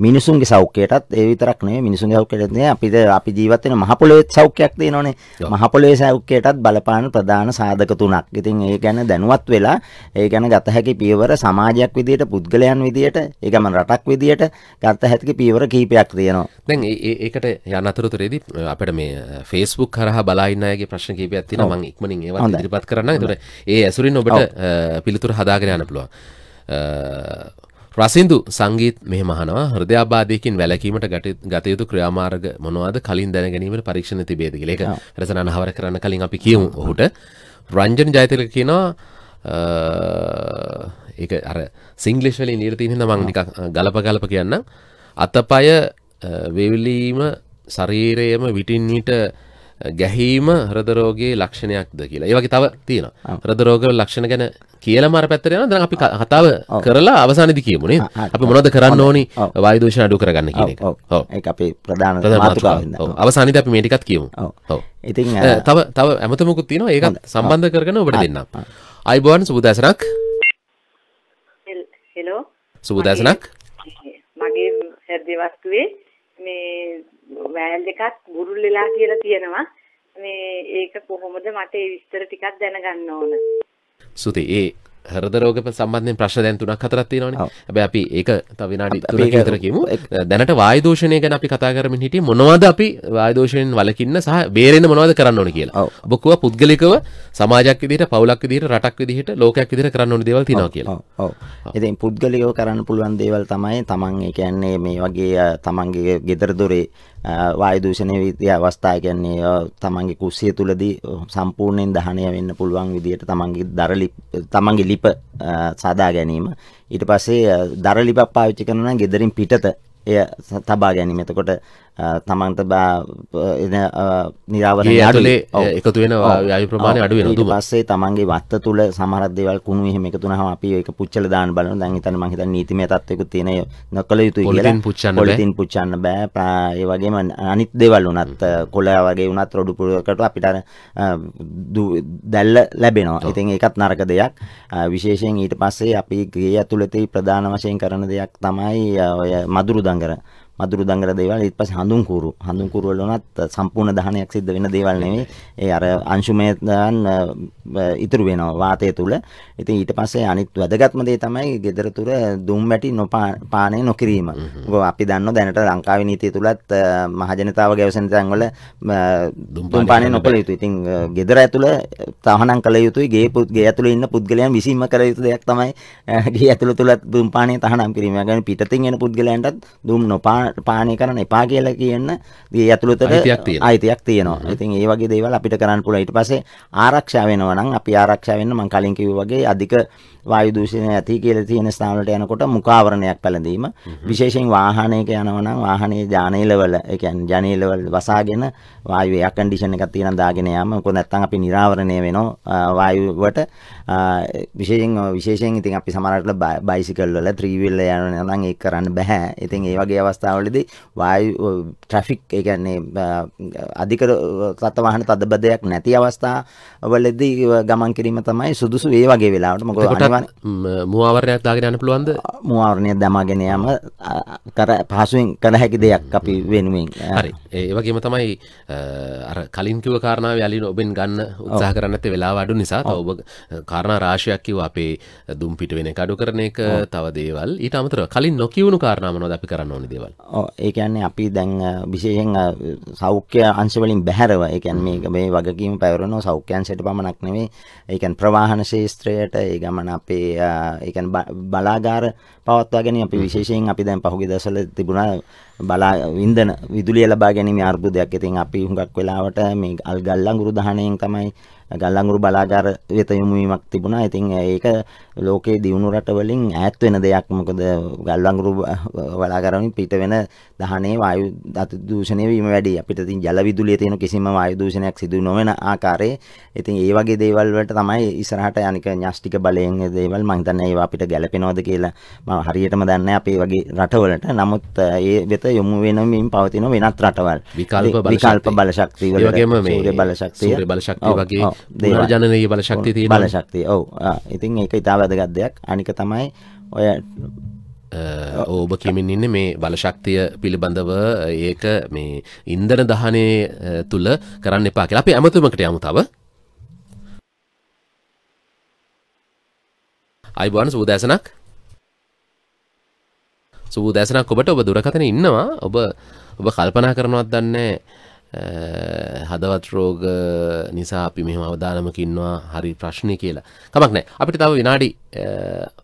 මිනිසුන්ගේ සෞඛ්‍යයටත් ඒ විතරක් නෙවෙයි මිනිසුන්ගේ සෞඛ්‍යයටත් නෙවෙයි අපිට අපි ජීවත් වෙන මහ පොළොවේ සෞඛ්‍යයක් තියෙනවනේ මහ පොළොවේ සෞඛ්‍යයටත් බලපාන ප්‍රධාන සාධක තුනක්. ඉතින් ඒ ගැන දැනුවත් වෙලා ඒ ගැන ගත හැකි පියවර සමාජයක් විදියට පුද්ගලයන් විදියට ඒ ගමන් රටක් විදියට ගත හැකි පියවර කීපයක් තියෙනවා. දැන් ඒකට යන අතරතුරේදී අපිට මේ Facebook හරහා බලා ඉන්න අයගේ ප්‍රශ්න කීපයක් තියෙනවා. මම ඉක්මනින් ඒවා ඉදිරිපත් කරන්න තුර ඒ ඇසුරින් ඔබට පිළිතුර හදාගෙනයන පුළුවන් රසිදු සංගීත් මෙහමහනවා හෘදයාබාධයකින් වැලකීමට ගතයුතු ක්‍රියාමාර්ග මොනවාද කලින් දැනගැනීමට පරීක්ෂණ තිබේදගල එක රසන අහවර කරන්න කලින් අපි කියමු ඔහුට රංජන ජයතක කියනවා ඒ අර සිංගලිශ්වල නිර්තිහිඳ මංනික ගලප ගලප කියන්න අතපය වේවිලීම ශරීරයම විටින් විට ගැහීම හරදරෝගේ ලක්ෂණයක්ද කියලා ඒවගේ තව තියෙන හරදරෝග ලක්ෂණ ගැන කියල මර පැත්තර යන දන අපි කතාව කරලා අවසානිදි කියමුණේ අපි මොනද කරන්න ඕනි වයිදෂණ අඩු කරගන්න කිය ඒ අපේ ප්‍රධාන අවසානිද අපි මේටිකත් කියමු හෝ ඉතින් තව තව ඇමතමකුත් තින ඒක සම්බන්ධ කරගන ඔබට දෙන්න අයිබෝන් සුබදැසනක් සුබදැසනක් මගේ හැදවස්තුවේ මේ වෑල් එකක් බුරුල් වෙලා කියලා තියෙනවා. මේ ඒක කොහොමද මට ඒ විස්තර ටිකක් දැනගන්න ඕන. සුති ඒ හරද රෝග සම්බන්ධෙන් ප්‍රශ්න දැන් තුනක් හතරක් තියෙනවානේ. හැබැයි අපි ඒක තව විනාඩි 3ක විතර කියමු. දැනට වායු දෝෂණය ගැන අපි කතා කරමින් හිටියේ මොනවද අපි වායු දෝෂණයෙන් වළකින්න සහ බේරෙන්න මොනවද කරන්න ඕන කියලා. ඔබ කිව්වා පුද්ගලිකව සමාජයක් විදිහට, පවුලක් විදිහට, රටක් විදිහට, ලෝකයක් විදිහට කරන්න ඕන දේවල් තියෙනවා කියලා. ඔව්. ඉතින් පුද්ගලිකව කරන්න පුළුවන් දේවල් තමයි තමන් ඒ කියන්නේ මේ වගේ තමන්ගේ ගෙදර දොරේ වායු දූෂණය විදිය අවස්ථා කියන්නේ තමන්ගේ කුස්සිය තුලදී සම්පූර්ණයෙන් දහණය වෙන්න පුළුවන් විදියට තමන්ගේ දර තමන්ගේ ලිප සාදා ගැනීම ඊට පස්සේ දර ලිපක් පාවිච්චි කරනවා නම් gederin පිටත එය තබා ගැනීම. එතකොට තමන්ට එන නිරාවර අඩුලේ එකතු වෙන වායු ප්‍රමාණය අඩු වෙනවා ඊට පස්සේ තමන්ගේ වත්ත තුල සමහර දේවල් කුණු එහෙම එකතු වුණාම අපි ඒක පුච්චල දාන්න බලනවා දැන් හිතන්න මං හිතන්නේ නීතිමය තත්ත්වෙකුත් තියෙන නොකල යුතුයි කියලා පොලිතින් පුච්චන්න බෑ ඒ වගේම අනිත් දේවල් වුණත් කොළයා වගේ වුණත් රොඩු පුරකට අපිට දැල්ල ලැබෙනවා ඉතින් ඒකත් නරක දෙයක් විශේෂයෙන් ඊට පස්සේ අපි ගේ ඇතුළතේ ප්‍රධාන වශයෙන් කරන දෙයක් තමයි ඔය මදුරු දඟර මදුරු දඟල දේවල් ඊට පස්සේ හඳුන් කූරු හඳුන් කූරු වල උනත් සම්පූර්ණ දහනයක් සිද්ධ වෙන දේවල් නෙමෙයි ඒ අර අංශුමය දාන් ඉතුරු වෙනවා වාතය තුල ඉතින් ඊට පස්සේ අනිත් වැදගත්ම දේ තමයි gedara තුර දුම් වැටි නොපානය නොකිරීම අපි දන්නවා දැනට ලංකාවේ නීතිය තුලත් මහජනතාව ගැවසෙන තැන්වල දුම් පානය නොකළ යුතුයි ඉතින් gedara ඇතුළ තහනම් කළ යුතුයි ගේ ගේ ඇතුළේ ඉන්න පුද්ගලයන් විසින්ම කළ යුතු දෙයක් තමයි ගේ ඇතුළ තුලත් දුම් පානය තහනම් කිරීම. يعني පිටතින් එන පුද්ගලයන්ටත් දුම් නොපා පානය කරන්න එපා කියලා කියන්න දී ඇතුළතට අයිතියක් තියෙනවා. ඉතින් ඒ වගේ දේවල් අපිට කරන්න පුළුවන්. ඊට පස්සේ ආරක්ෂා වෙනවා නම් අපි ආරක්ෂා වෙන්න මම කලින් කිව්වා වගේ අධික වායු දූෂණය ඇති කියලා තියෙන ස්ථානවලට යනකොට මුඛාවරණයක් පැළඳීම විශේෂයෙන් වාහනයක යනවා නම් වාහනේ ජානේලවල ඒ කියන්නේ ජනේලවල වසාගෙන වායු එයා කන්ඩිෂන් එකක් තියෙනවා දාගෙන යාම මොකද නැත්නම් අපි निराවරණය වෙනවා වායුවට විශේෂයෙන් විශේෂයෙන් ඉතින් අපි සමහරවිට බයිසිකල් වල ත්‍රී වීලර් යනවා නම් ඒක කරන්න බෑ. ඉතින් ඒ වගේ අවස්ථාවල අවස්ථාවලදී වායු ට්‍රැෆික් ඒ කියන්නේ අධික රථ වාහන තදබදයක් නැති අවස්ථාවලදී ගමන් කිරීම තමයි සුදුසු ඒ වගේ වෙලාවට මොකද අනිවාර්ය මුවාවරණයක් දාගෙන යන්න පුළුවන්ද මුවාවරණය දමාගෙන යෑම කර පහසුවෙන් කළ හැකි දෙයක් අපි වෙනුවෙන් හරි ඒ වගේම තමයි අර කලින් කිව්ව කාරණාව යලින ඔබෙන් ගන්න උත්සාහ කරන්නේ නැත්තේ වෙලාව අඩු නිසා තව ඔබ කාරණා රාශියක් කිව්වා අපේ දුම් පිට වෙන එක අඩු කරන එක තව දේවල් ඊට අමතරව කලින් නොකියුණු කාරණා මොනවද අපි කරන්න ඕනේ දේවල් ඒ කියන්නේ අපි දැන් විශේෂයෙන් සෞඛ්‍ය අංශවලින් බැහැරව ඒ කියන්නේ මේක මේ වගකීම පැවරන සෞඛ්‍ය අංශයට පමණක් නෙමෙයි ඒ කියන්නේ ප්‍රවාහන ශාස්ත්‍රයට ඒ ගමන අපේ ඒ කියන්නේ බලාගාර පවත්වා ගැනීම අපි විශේෂයෙන් අපි දැන් පහුගිය දවස්වල තිබුණා බලා වින්දන විදුලිය ලබා ගැනීම අර්බුදයක්. ඉතින් අපි හුඟක් වෙලාවට මේ අල්ගල් අඟුරු දහණයෙන් තමයි ගල්ලංගුරු බලාගාර වෙත යොමුවීමක් තිබුණා. ඉතින් ඒක ලෝකේ දියුණු රටවලින් ඈත් වෙන දෙයක්. මොකද ගල්ලංගුරු බලාගාර වලින් පිට වෙන දහනේ වායු ධාතු දූෂණය වීම වැඩි. අපිට ඉතින් ජල විදුලිය තියෙන කිසිම වායු දූෂණයක් සිදු නොවන ආකාරයේ ඉතින් ඒ වගේ දේවල් වලට තමයි ඉස්සරහට අනික න්‍යෂ්ටික බලයෙන් දේවල් මම හිතන්නේ ඒවා අපිට ගැලපෙනවද කියලා මම හරියටම දන්නේ නැහැ අපේ වගේ රටවලට. නමුත් ඒ වෙත යොමු වෙනමින් පවතින වෙනත් රටවල් විකල්ප බලශක්ති වල වගේම මේ සූර්ය බලශක්තිය වගේ ජනය බලශක්ති තිය බලශක්තිය ඔව ඉතින් ඒක ඉතා වැදගත්දයක් අනික තමයි ඔය ඕබ කියමින් ඉන්න මේ බලශක්තිය පිළිබඳව ඒක මේ ඉන්දන දහනය තුළ කරන්න එපා කියලා අපි ඇමතුමකට යමු තව අයිබන සූදෑසනක් සූදෑසනක් ඔබට ඔබ දුරකතන ඉන්නවා ඔබ ඔබ කල්පනා කරනවත් දන්නේ හදවත් රෝග නිසා අපි මෙහම අවධානමකින්වා හරි ප්‍රශ්නය කියලා කමක් නෑ අපිට තව විනාඩි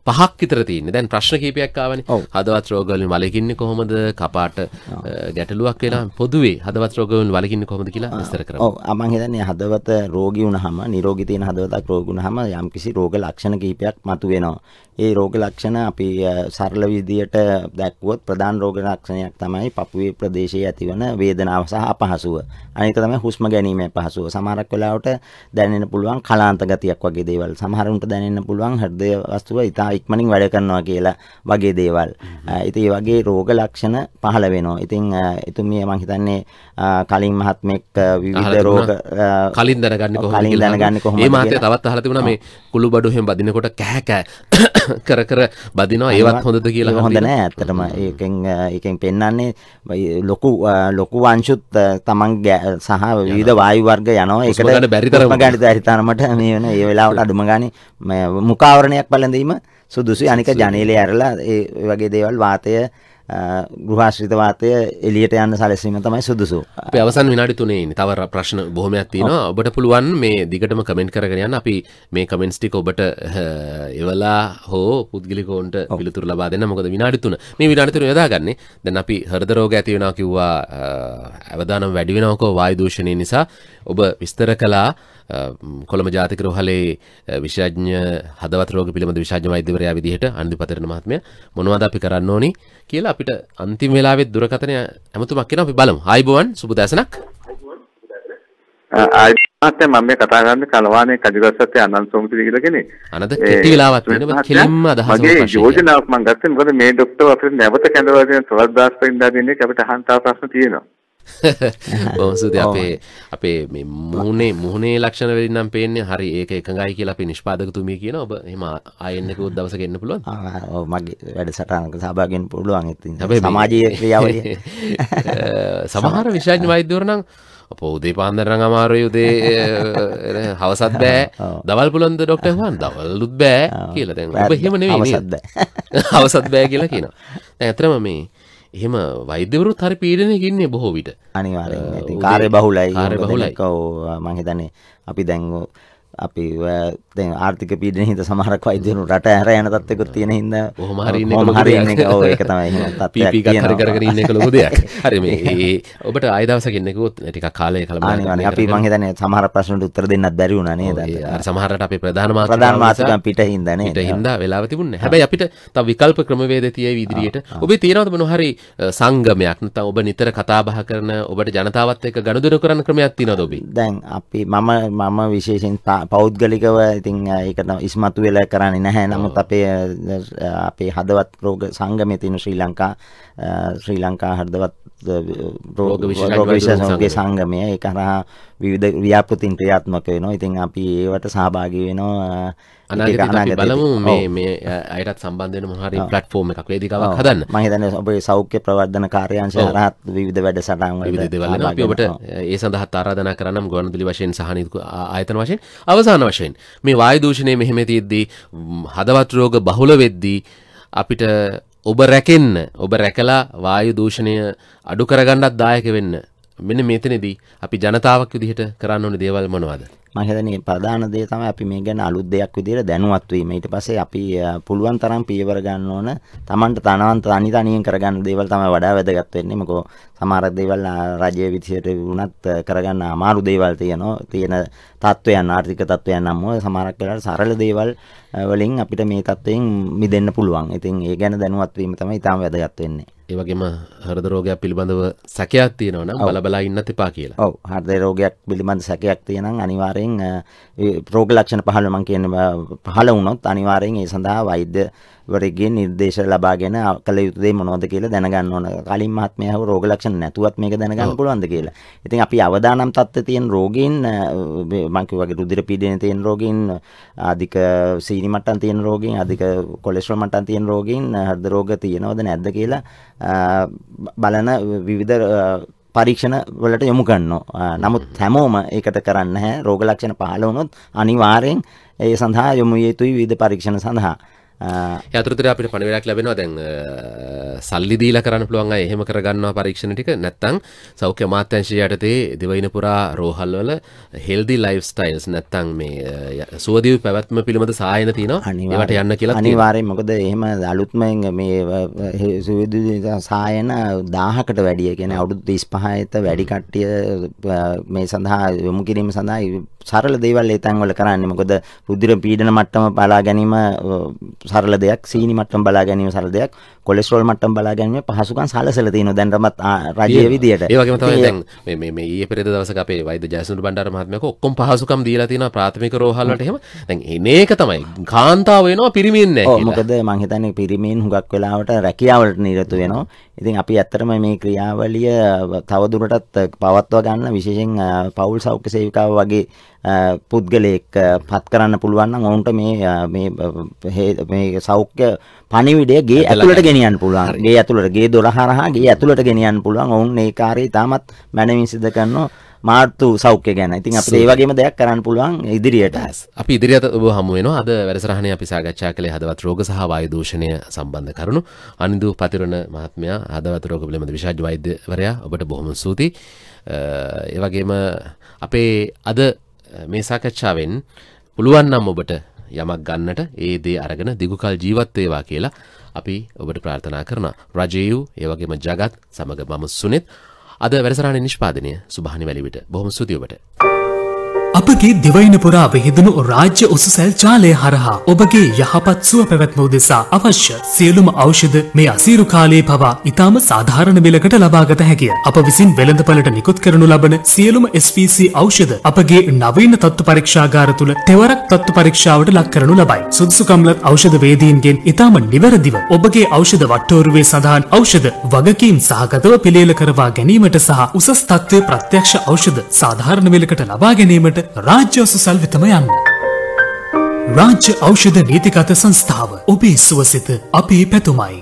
පහක් විතරතින්න දැන් ප්‍රශ්න කීපයක්කාවන හදවත් රෝගලින් වලකින්න කොහොමද කපාට ගැටලුවක් කියලා පොදුවේ හදවත් රෝගවන් වලකින්න කොමද කියලා විස්තර කර අමන් හිතන්නේ හදවත රෝගී වුණහම නිරෝගිතයන හදවතක් රෝගුණ හම යම්කිසි රෝග ලක්ෂණ කීපයක් මතුවෙනවා ඒ රෝග ලක්ෂණ අපි සරල විදියට දැක්වුවොත් ප්‍රධාන රෝග ලක්ෂණයක් තමයි පපුුවේ ප්‍රදේශයේ ඇතිවන වේදනාව සහ අපහසුව පහසුව. අනික තමයි හුස්ම ගැනීමේ පහසුව. සමහරක් වෙලාවට දැනෙන්න පුළුවන් කලාන්ත ගතියක් වගේ දේවල්. සමහරුන්ට දැනෙන්න පුළුවන් හෘදය වස්තුව ඉතා ඉක්මනින් වැඩ කරනවා කියලා වගේ දේවල්. ඉතින් මේ වගේ රෝග ලක්ෂණ පහළ වෙනවා. ඉතින් එතුමිය මම හිතන්නේ කලින් මහත්මෙක් විවිධ රෝග කලින් දැනගන්නේ කොහොමද කලින් දැනගන්නේ කොහොමද? මේ මහත්මයා තවත් අහලා තිබුණා මේ කුළු බඩු හැම බදිනකොට කෑ කෑ [COUGHS] කර කර බදිනවා ඒවත් හොඳද කියලා හොඳ නෑ ඇත්තටම. ඒකෙන් ඒකෙන් පෙන්වන්නේ ලොකු ලොකු වංශුත් තමයි තමන් සහ විවිධ වායු වර්ග යනවා ඒකට ගන්න බැරි තරම ගන්න බැරි තරමට මේ වෙන ඒ වෙලාවට අඩුම ගානේ මුඛාවරණයක් පළඳීම සුදුසුයි අනික ජනේලේ ඇරලා ඒ වගේ දේවල් වාතය ගෘහාශ්‍රිත වාතය එලියට යන්න සැලසීම තමයි සුදුසු. අපි අවසන් විනාඩි තුනේ ඉන්නේ. තව ප්‍රශ්න බොහොමයක් තියෙනවා. ඔබට පුළුවන් මේ දිගටම කමෙන්ට් කරගෙන යන්න. අපි මේ කමෙන්ට්ස් ටික ඔබට එවලා හෝ පුද්ගලිකවන්ට පිළිතුරු ලබා දෙන්න. මොකද විනාඩි තුන. මේ විනාඩි තුන යොදාගන්නේ. දැන් අපි හෘද රෝග ඇති වෙනවා කිව්වා. අවදානම් වැඩි වෙනවකෝ වායු දූෂණය නිසා. ඔබ විස්තර කලා කොළම ජාතික රෝහලේ විශාඥ හදවත රෝග පිළිබඳ විශාඥ වෛද්‍යවරයා විදිහට අන්දි පතරණ මහත්මය මොනවද අපි කරන්න ඕනි කියලා අපිට අන්තිම වෙලාවෙත් දුරකථනය ඇමතුමක් කියන අපි බලමු. ආයිබෝවන් සුබ දැසනක්. ආයිබෝවන් මම මේ කතා කරන්නේ කලවානේ කජිගස්සත් අනන්ත සෝමසිරි කියලා කෙනෙක්. අනද කෙටි වෙලාවක් වෙන බත් කෙලින්ම අදහස මගේ යෝජනාවක් මම ගත්තේ මොකද මේ ડોක්ටර් අපිට නැවත කැඳවලා දෙන තවත් දාස් පෙන්දා දෙන්නේ අපිට අහන්තා ප්‍රශ්න තියෙනවා. බොහොමසුද [LAUGHS] අපේ අපේ මේ මුහුණේ මුහුණේ ලක්ෂණ වෙලින් නම් පේන්නේ හරි ඒක එකඟයි කියලා අපේ නිෂ්පාදකතුමිය කියන ඔබ එහෙම ආයෙන්නකවත් දවසක එන්න පුළුවන් මගේ වැඩසටහනක සහභාගී වෙන්න පුළුවන් ඉතින් සමාජීය ක්‍රියාවලිය [LAUGHS] සමහර විශාඥ වෛද්‍යවරු නම් අප උදේ පාන්දර නම් අමාරුයි උදේ [LAUGHS] හවසත් බෑ දවල් පුළුවන් ද ડોක්ටර් හුවන් දවල්ුත් බෑ කියලා දැන් ඔබ එහෙම නෙවෙයි හවසත් බෑ කියලා කියනවා දැන් ඇත්තටම මේ එහෙම වෛද්‍යවරුත් හරි පීඩනයකින්නේ බොහෝ විට අනිවාර කාරය බහුලයි කාර බහුලයි කව මහිතනේ අපි දැන්වෝ අපි දැන් ආර්ථික පීඩන හිද සමහරක් වෛද්‍යවරු රට ඇර යන තත්ත්වයකුත් තියෙන හින්දා කොහොම හරි ඉන්න එක හරි ඉන්න එක ඔව් ඒක තමයි එහෙම [LAUGHS] තත්ත්වයක් තියෙනවා කර කර ඉන්න එක ලොකු දෙයක් හරි මේ ඔබට ආය දවසක් ඉන්න කිව්වොත් ටිකක් කාලය කලබල අපි මං හිතන්නේ සමහර ප්‍රශ්නට උත්තර දෙන්නත් බැරි වුණා නේද අර සමහරට අපේ ප්‍රධාන මාතෘකාව ප්‍රධාන මාතෘකාව පිට හින්දා නේද පිට හින්දා වෙලාව තිබුණේ හැබැයි අපිට තව විකල්ප ක්‍රමවේද තියෙයි ඉදිරියට ඔබේ තියෙනවද මොන හරි සංගමයක් නැත්නම් ඔබ නිතර කතා බහ කරන ඔබට ජනතාවත් එක්ක ගනුදෙනු කරන ක්‍රමයක් තියෙනවද ඔබේ දැන් අපි මම මම විශේෂයෙන් පෞද්ගලිකව ඉතින් ඒකට ඉස්මතු වෙලා කරන්නේ නැහැ. නමුත් අපේ අපේ හදවත් රෝග සංගමයේ තියෙන ශ්‍රී ලංකා ශ්‍රී ලංකා හදවත් රෝගවිශෂෝගේ සංගමය එකරහා විවිධ ව්‍යාපෘතින් ක්‍රියාත්මක වෙනවා ඉතින් අපි ඒවට සහභාගි වෙනවා අනාගත බලමු මේ මේ අයටත් සම්බන්ධන මහරි පලට්ෆෝර්ම එකක් වේදිකාවක් හදන්න මහිතන ඔබේ සෞඛ්‍ය ප්‍රවර්ධන කාර්යංශ හරහත් විවිධ වැඩ සටන් දෙවලන අපි ඔබට ඒ සඳහත් ආරාධන කරනම් ගොනදුලි වශයෙන් සහනික ආයතන වශයෙන් අවසාන වශයෙන් මේ වායු දූෂණය මෙහෙම තියද්දී හදවත් රෝග බහුල වෙද්දී අපිට ඔබ රැකෙන්න ඔබ රැකලා වායු දූෂණය අඩු කරගන්නත් දායක වෙන්න මෙන්න මෙතනදී අපි ජනතාවක් විදිහට කරන්න ඕන දේවල් මොනවද මම හිතන්නේ ප්‍රධාන දේ තමයි අපි මේ ගැන අලුත් දෙයක් විදිහට දැනුවත් වීම ඊට පස්සේ අපි පුළුවන් තරම් පියවර ගන්න ඕන Tamanට තනවන් තනි තනියෙන් කරගන්න දේවල් තමයි වඩා වැදගත් වෙන්නේ මොකෝ සමහර දේවල් රජයේ විදිහට වුණත් කරගන්න අමාරු දේවල් තියෙනවා තියෙන තත්ත්වයන් ආර්ථික තත්ත්වයන් අනුව සමහරක් වෙලාවට සරල දේවල් වලින් අපිට මේ තත්ත්වයෙන් මිදෙන්න පුළුවන්. ඉතින් ඒ ගැන දැනුවත් වීම තමයි ඊටම වැදගත් වෙන්නේ. ඒ වගේම හෘද රෝගයක් පිළිබඳව සැකයක් තියෙනවා නම් බලබලා ඉන්න එපා කියලා. ඔව් හෘද රෝගයක් පිළිබඳ සැකයක් තියෙනම් අනිවාර්යෙන් රෝග ලක්ෂණ පහළ මම කියන්නේ පහළ වුණොත් අනිවාර්යෙන් ඒ සඳහා වෛද්‍ය වරගේ නිර්දේශ ලබාගෙන කළ යුතුදේ මොනවද කියලා දැනගන්න ඕන. කලින් මහත්මයා හව රෝග ලක්ෂණ නැතුවත් මේක දැනගන්න පුළුවන්ද කියලා. ඉතින් අපි අවදානම් තත්ත්වයේ තියෙන රෝගීන් මම කිව්වාගේ රුධිර පීඩනයේ තියෙන රෝගීන්, අධික සීනි මට්ටම් තියෙන රෝගීන්, අධික කොලෙස්ටරෝල් මට්ටම් තියෙන රෝගීන් හෘද රෝග තියෙනවද නැද්ද කියලා බලන විවිධ පරීක්ෂණ වලට යොමු කරනවා. නමුත් හැමෝම ඒකට කරන්න හැ රෝග ලක්ෂණ පහළ වුණොත් අනිවාර්යෙන් ඒ සඳහා යොමු යුතුයි විවිධ පරීක්ෂණ සඳහා. ඇතුතර අපිට පණවිඩක් ලැබෙනවා දැන් සල්ලිදීල කරන්න පුළුවන් එහෙම කරගන්නවා පරීක්ෂණ ටික නැත්තං සෞඛ්‍ය මාත්‍යංශය යටතේ දෙවයින පුරා රෝහල්වල හෙල්දි ලයිෆ් ස්ටයිල්ස් නැත්තං මේ සුවදිය පැවැත්ම පිළිබඳ සායන තියෙනවා අනිවට යන්න කියලා අනිවාරය මොකද එහෙම අලුත්මෙන් මේ සායන දාහකට වැඩිය කියෙන අවුදු ඉස්පහත වැඩිකට්ටිය මේ සඳහා යොමු කිරීම සඳහා සරල දේවල් ඒ තැන්වල කරන්නේ. මොකද රුධිර පීඩන මට්ටම බලා ගැනීම සරල දෙයක්, සීනි මට්ටම බලා ගැනීම සරල දෙයක්, කොලෙස්ටරෝල් මට්ටම බලා ගැනීම පහසුකම් සලසලා තියෙනවා දැන් රමත් රජයේ විදියට. ඒ වගේම තමයි දැන් මේ මේ මේ ඊයේ පෙරේද දවසක අපේ වෛද්‍ය ජයසුන්දර බණ්ඩාර මහත්මයා ඔක්කොම පහසුකම් දීලා තියෙනවා ප්‍රාථමික රෝහල් වලට එහෙම. දැන් එන එක තමයි කාන්තාව වෙනවා පිරිමින් නැහැ. ඔව් මොකද මං හිතන්නේ පිරිමින් හුඟක් වෙලාවට රැකියාවලට නිරත වෙනවා. ඉතින් අපි ඇත්තටම මේ ක්‍රියාවලිය තවදුරටත් පවත්වා ගන්න විශේෂයෙන් පවුල් සෞඛ්‍ය සේවිකාව වගේ පුද්ගලයෙක් පත් කරන්න පුළුවන් නම් ඔවුන්ට මේ මේ මේ සෞඛ්‍ය පණිවිඩය ගේ ඇතුළට ගෙනියන්න පුළුවන්. ගේ ඇතුළට ගේ දොර හරහා ගේ ඇතුළට ගෙනියන්න පුළුවන්. ඔවුන් මේ කාර්යය තාමත් මැනවින් සිදු කරනවා. මාර්තු සෞඛ්‍ය ගැන ඉතින් අපිට ඒ වගේම දෙයක් කරන්න පුළුවන් ඉදිරියට. අපි ඉදිරියට ඔබ හමු වෙනවා. අද වැඩසටහනේ අපි සාකච්ඡා කළේ හදවත් රෝග සහ වායු දූෂණය සම්බන්ධ කරුණු. අනිදු පතිරණ මහත්මයා හදවත් රෝග පිළිබඳ විශේෂ වෛද්‍යවරයා ඔබට බොහොම ස්තුතියි. ඒ වගේම අපේ අද මේ සාකච්ඡාවෙන් පුළුවන් නම් ඔබට යමක් ගන්නට ඒ දේ අරගෙන දිගුකල් ජීවත්වේවා කියලා අපි ඔබට ප්‍රාර්ථනා කරන රජයව් ඒවගේම ජගත් සමඟ මම සුනෙත් අද වැරසරණ නිෂ්පාදනය සුභානි වැලිවිට බොහොම සුතිඔබට. අපගේ දිවයින පුරා විහිදුණු රාජ්‍ය උසසැල් ජාලය හරහා ඔබගේ යහපත් සුව පැවැත්ම උදෙසා අවශ්‍ය සියලුම ඖෂධ මේ අසීරු කාලයේ පවා ඉතාම සාධාරණ මිලකට ලබාගත හැකිය. අප විසින් වෙළඳපළට නිකුත් කරනු ලබන සියලුම SPC ඖෂධ අපගේ නවීන තත්ත්ව පරීක්ෂාගාර තුළ තෙවරක් තත්ත්ව පරීක්ෂාවට ලක් කරනු ලබයි. සුදුසුකම්ලත් ඖෂධ වේදීන්ගෙන් ඉතාම නිවැරදිව ඔබගේ ඖෂධ වට්ටෝරුවේ සඳහන් ඖෂධ වගකීම් සහගතව පිළියෙල කරවා ගැනීමට සහ උසස් තත්ත්වයේ ප්‍රත්‍යක්ෂ ඖෂධ සාධාරණ මිලකට ලබා ගැනීමට රාජ්‍ය සුසල් වෙතම යන්න. රාජ්‍ය ඖෂධ නීතිගත සංස්ථාව ඔබේ සුවසිත අපේ පැතුමයි.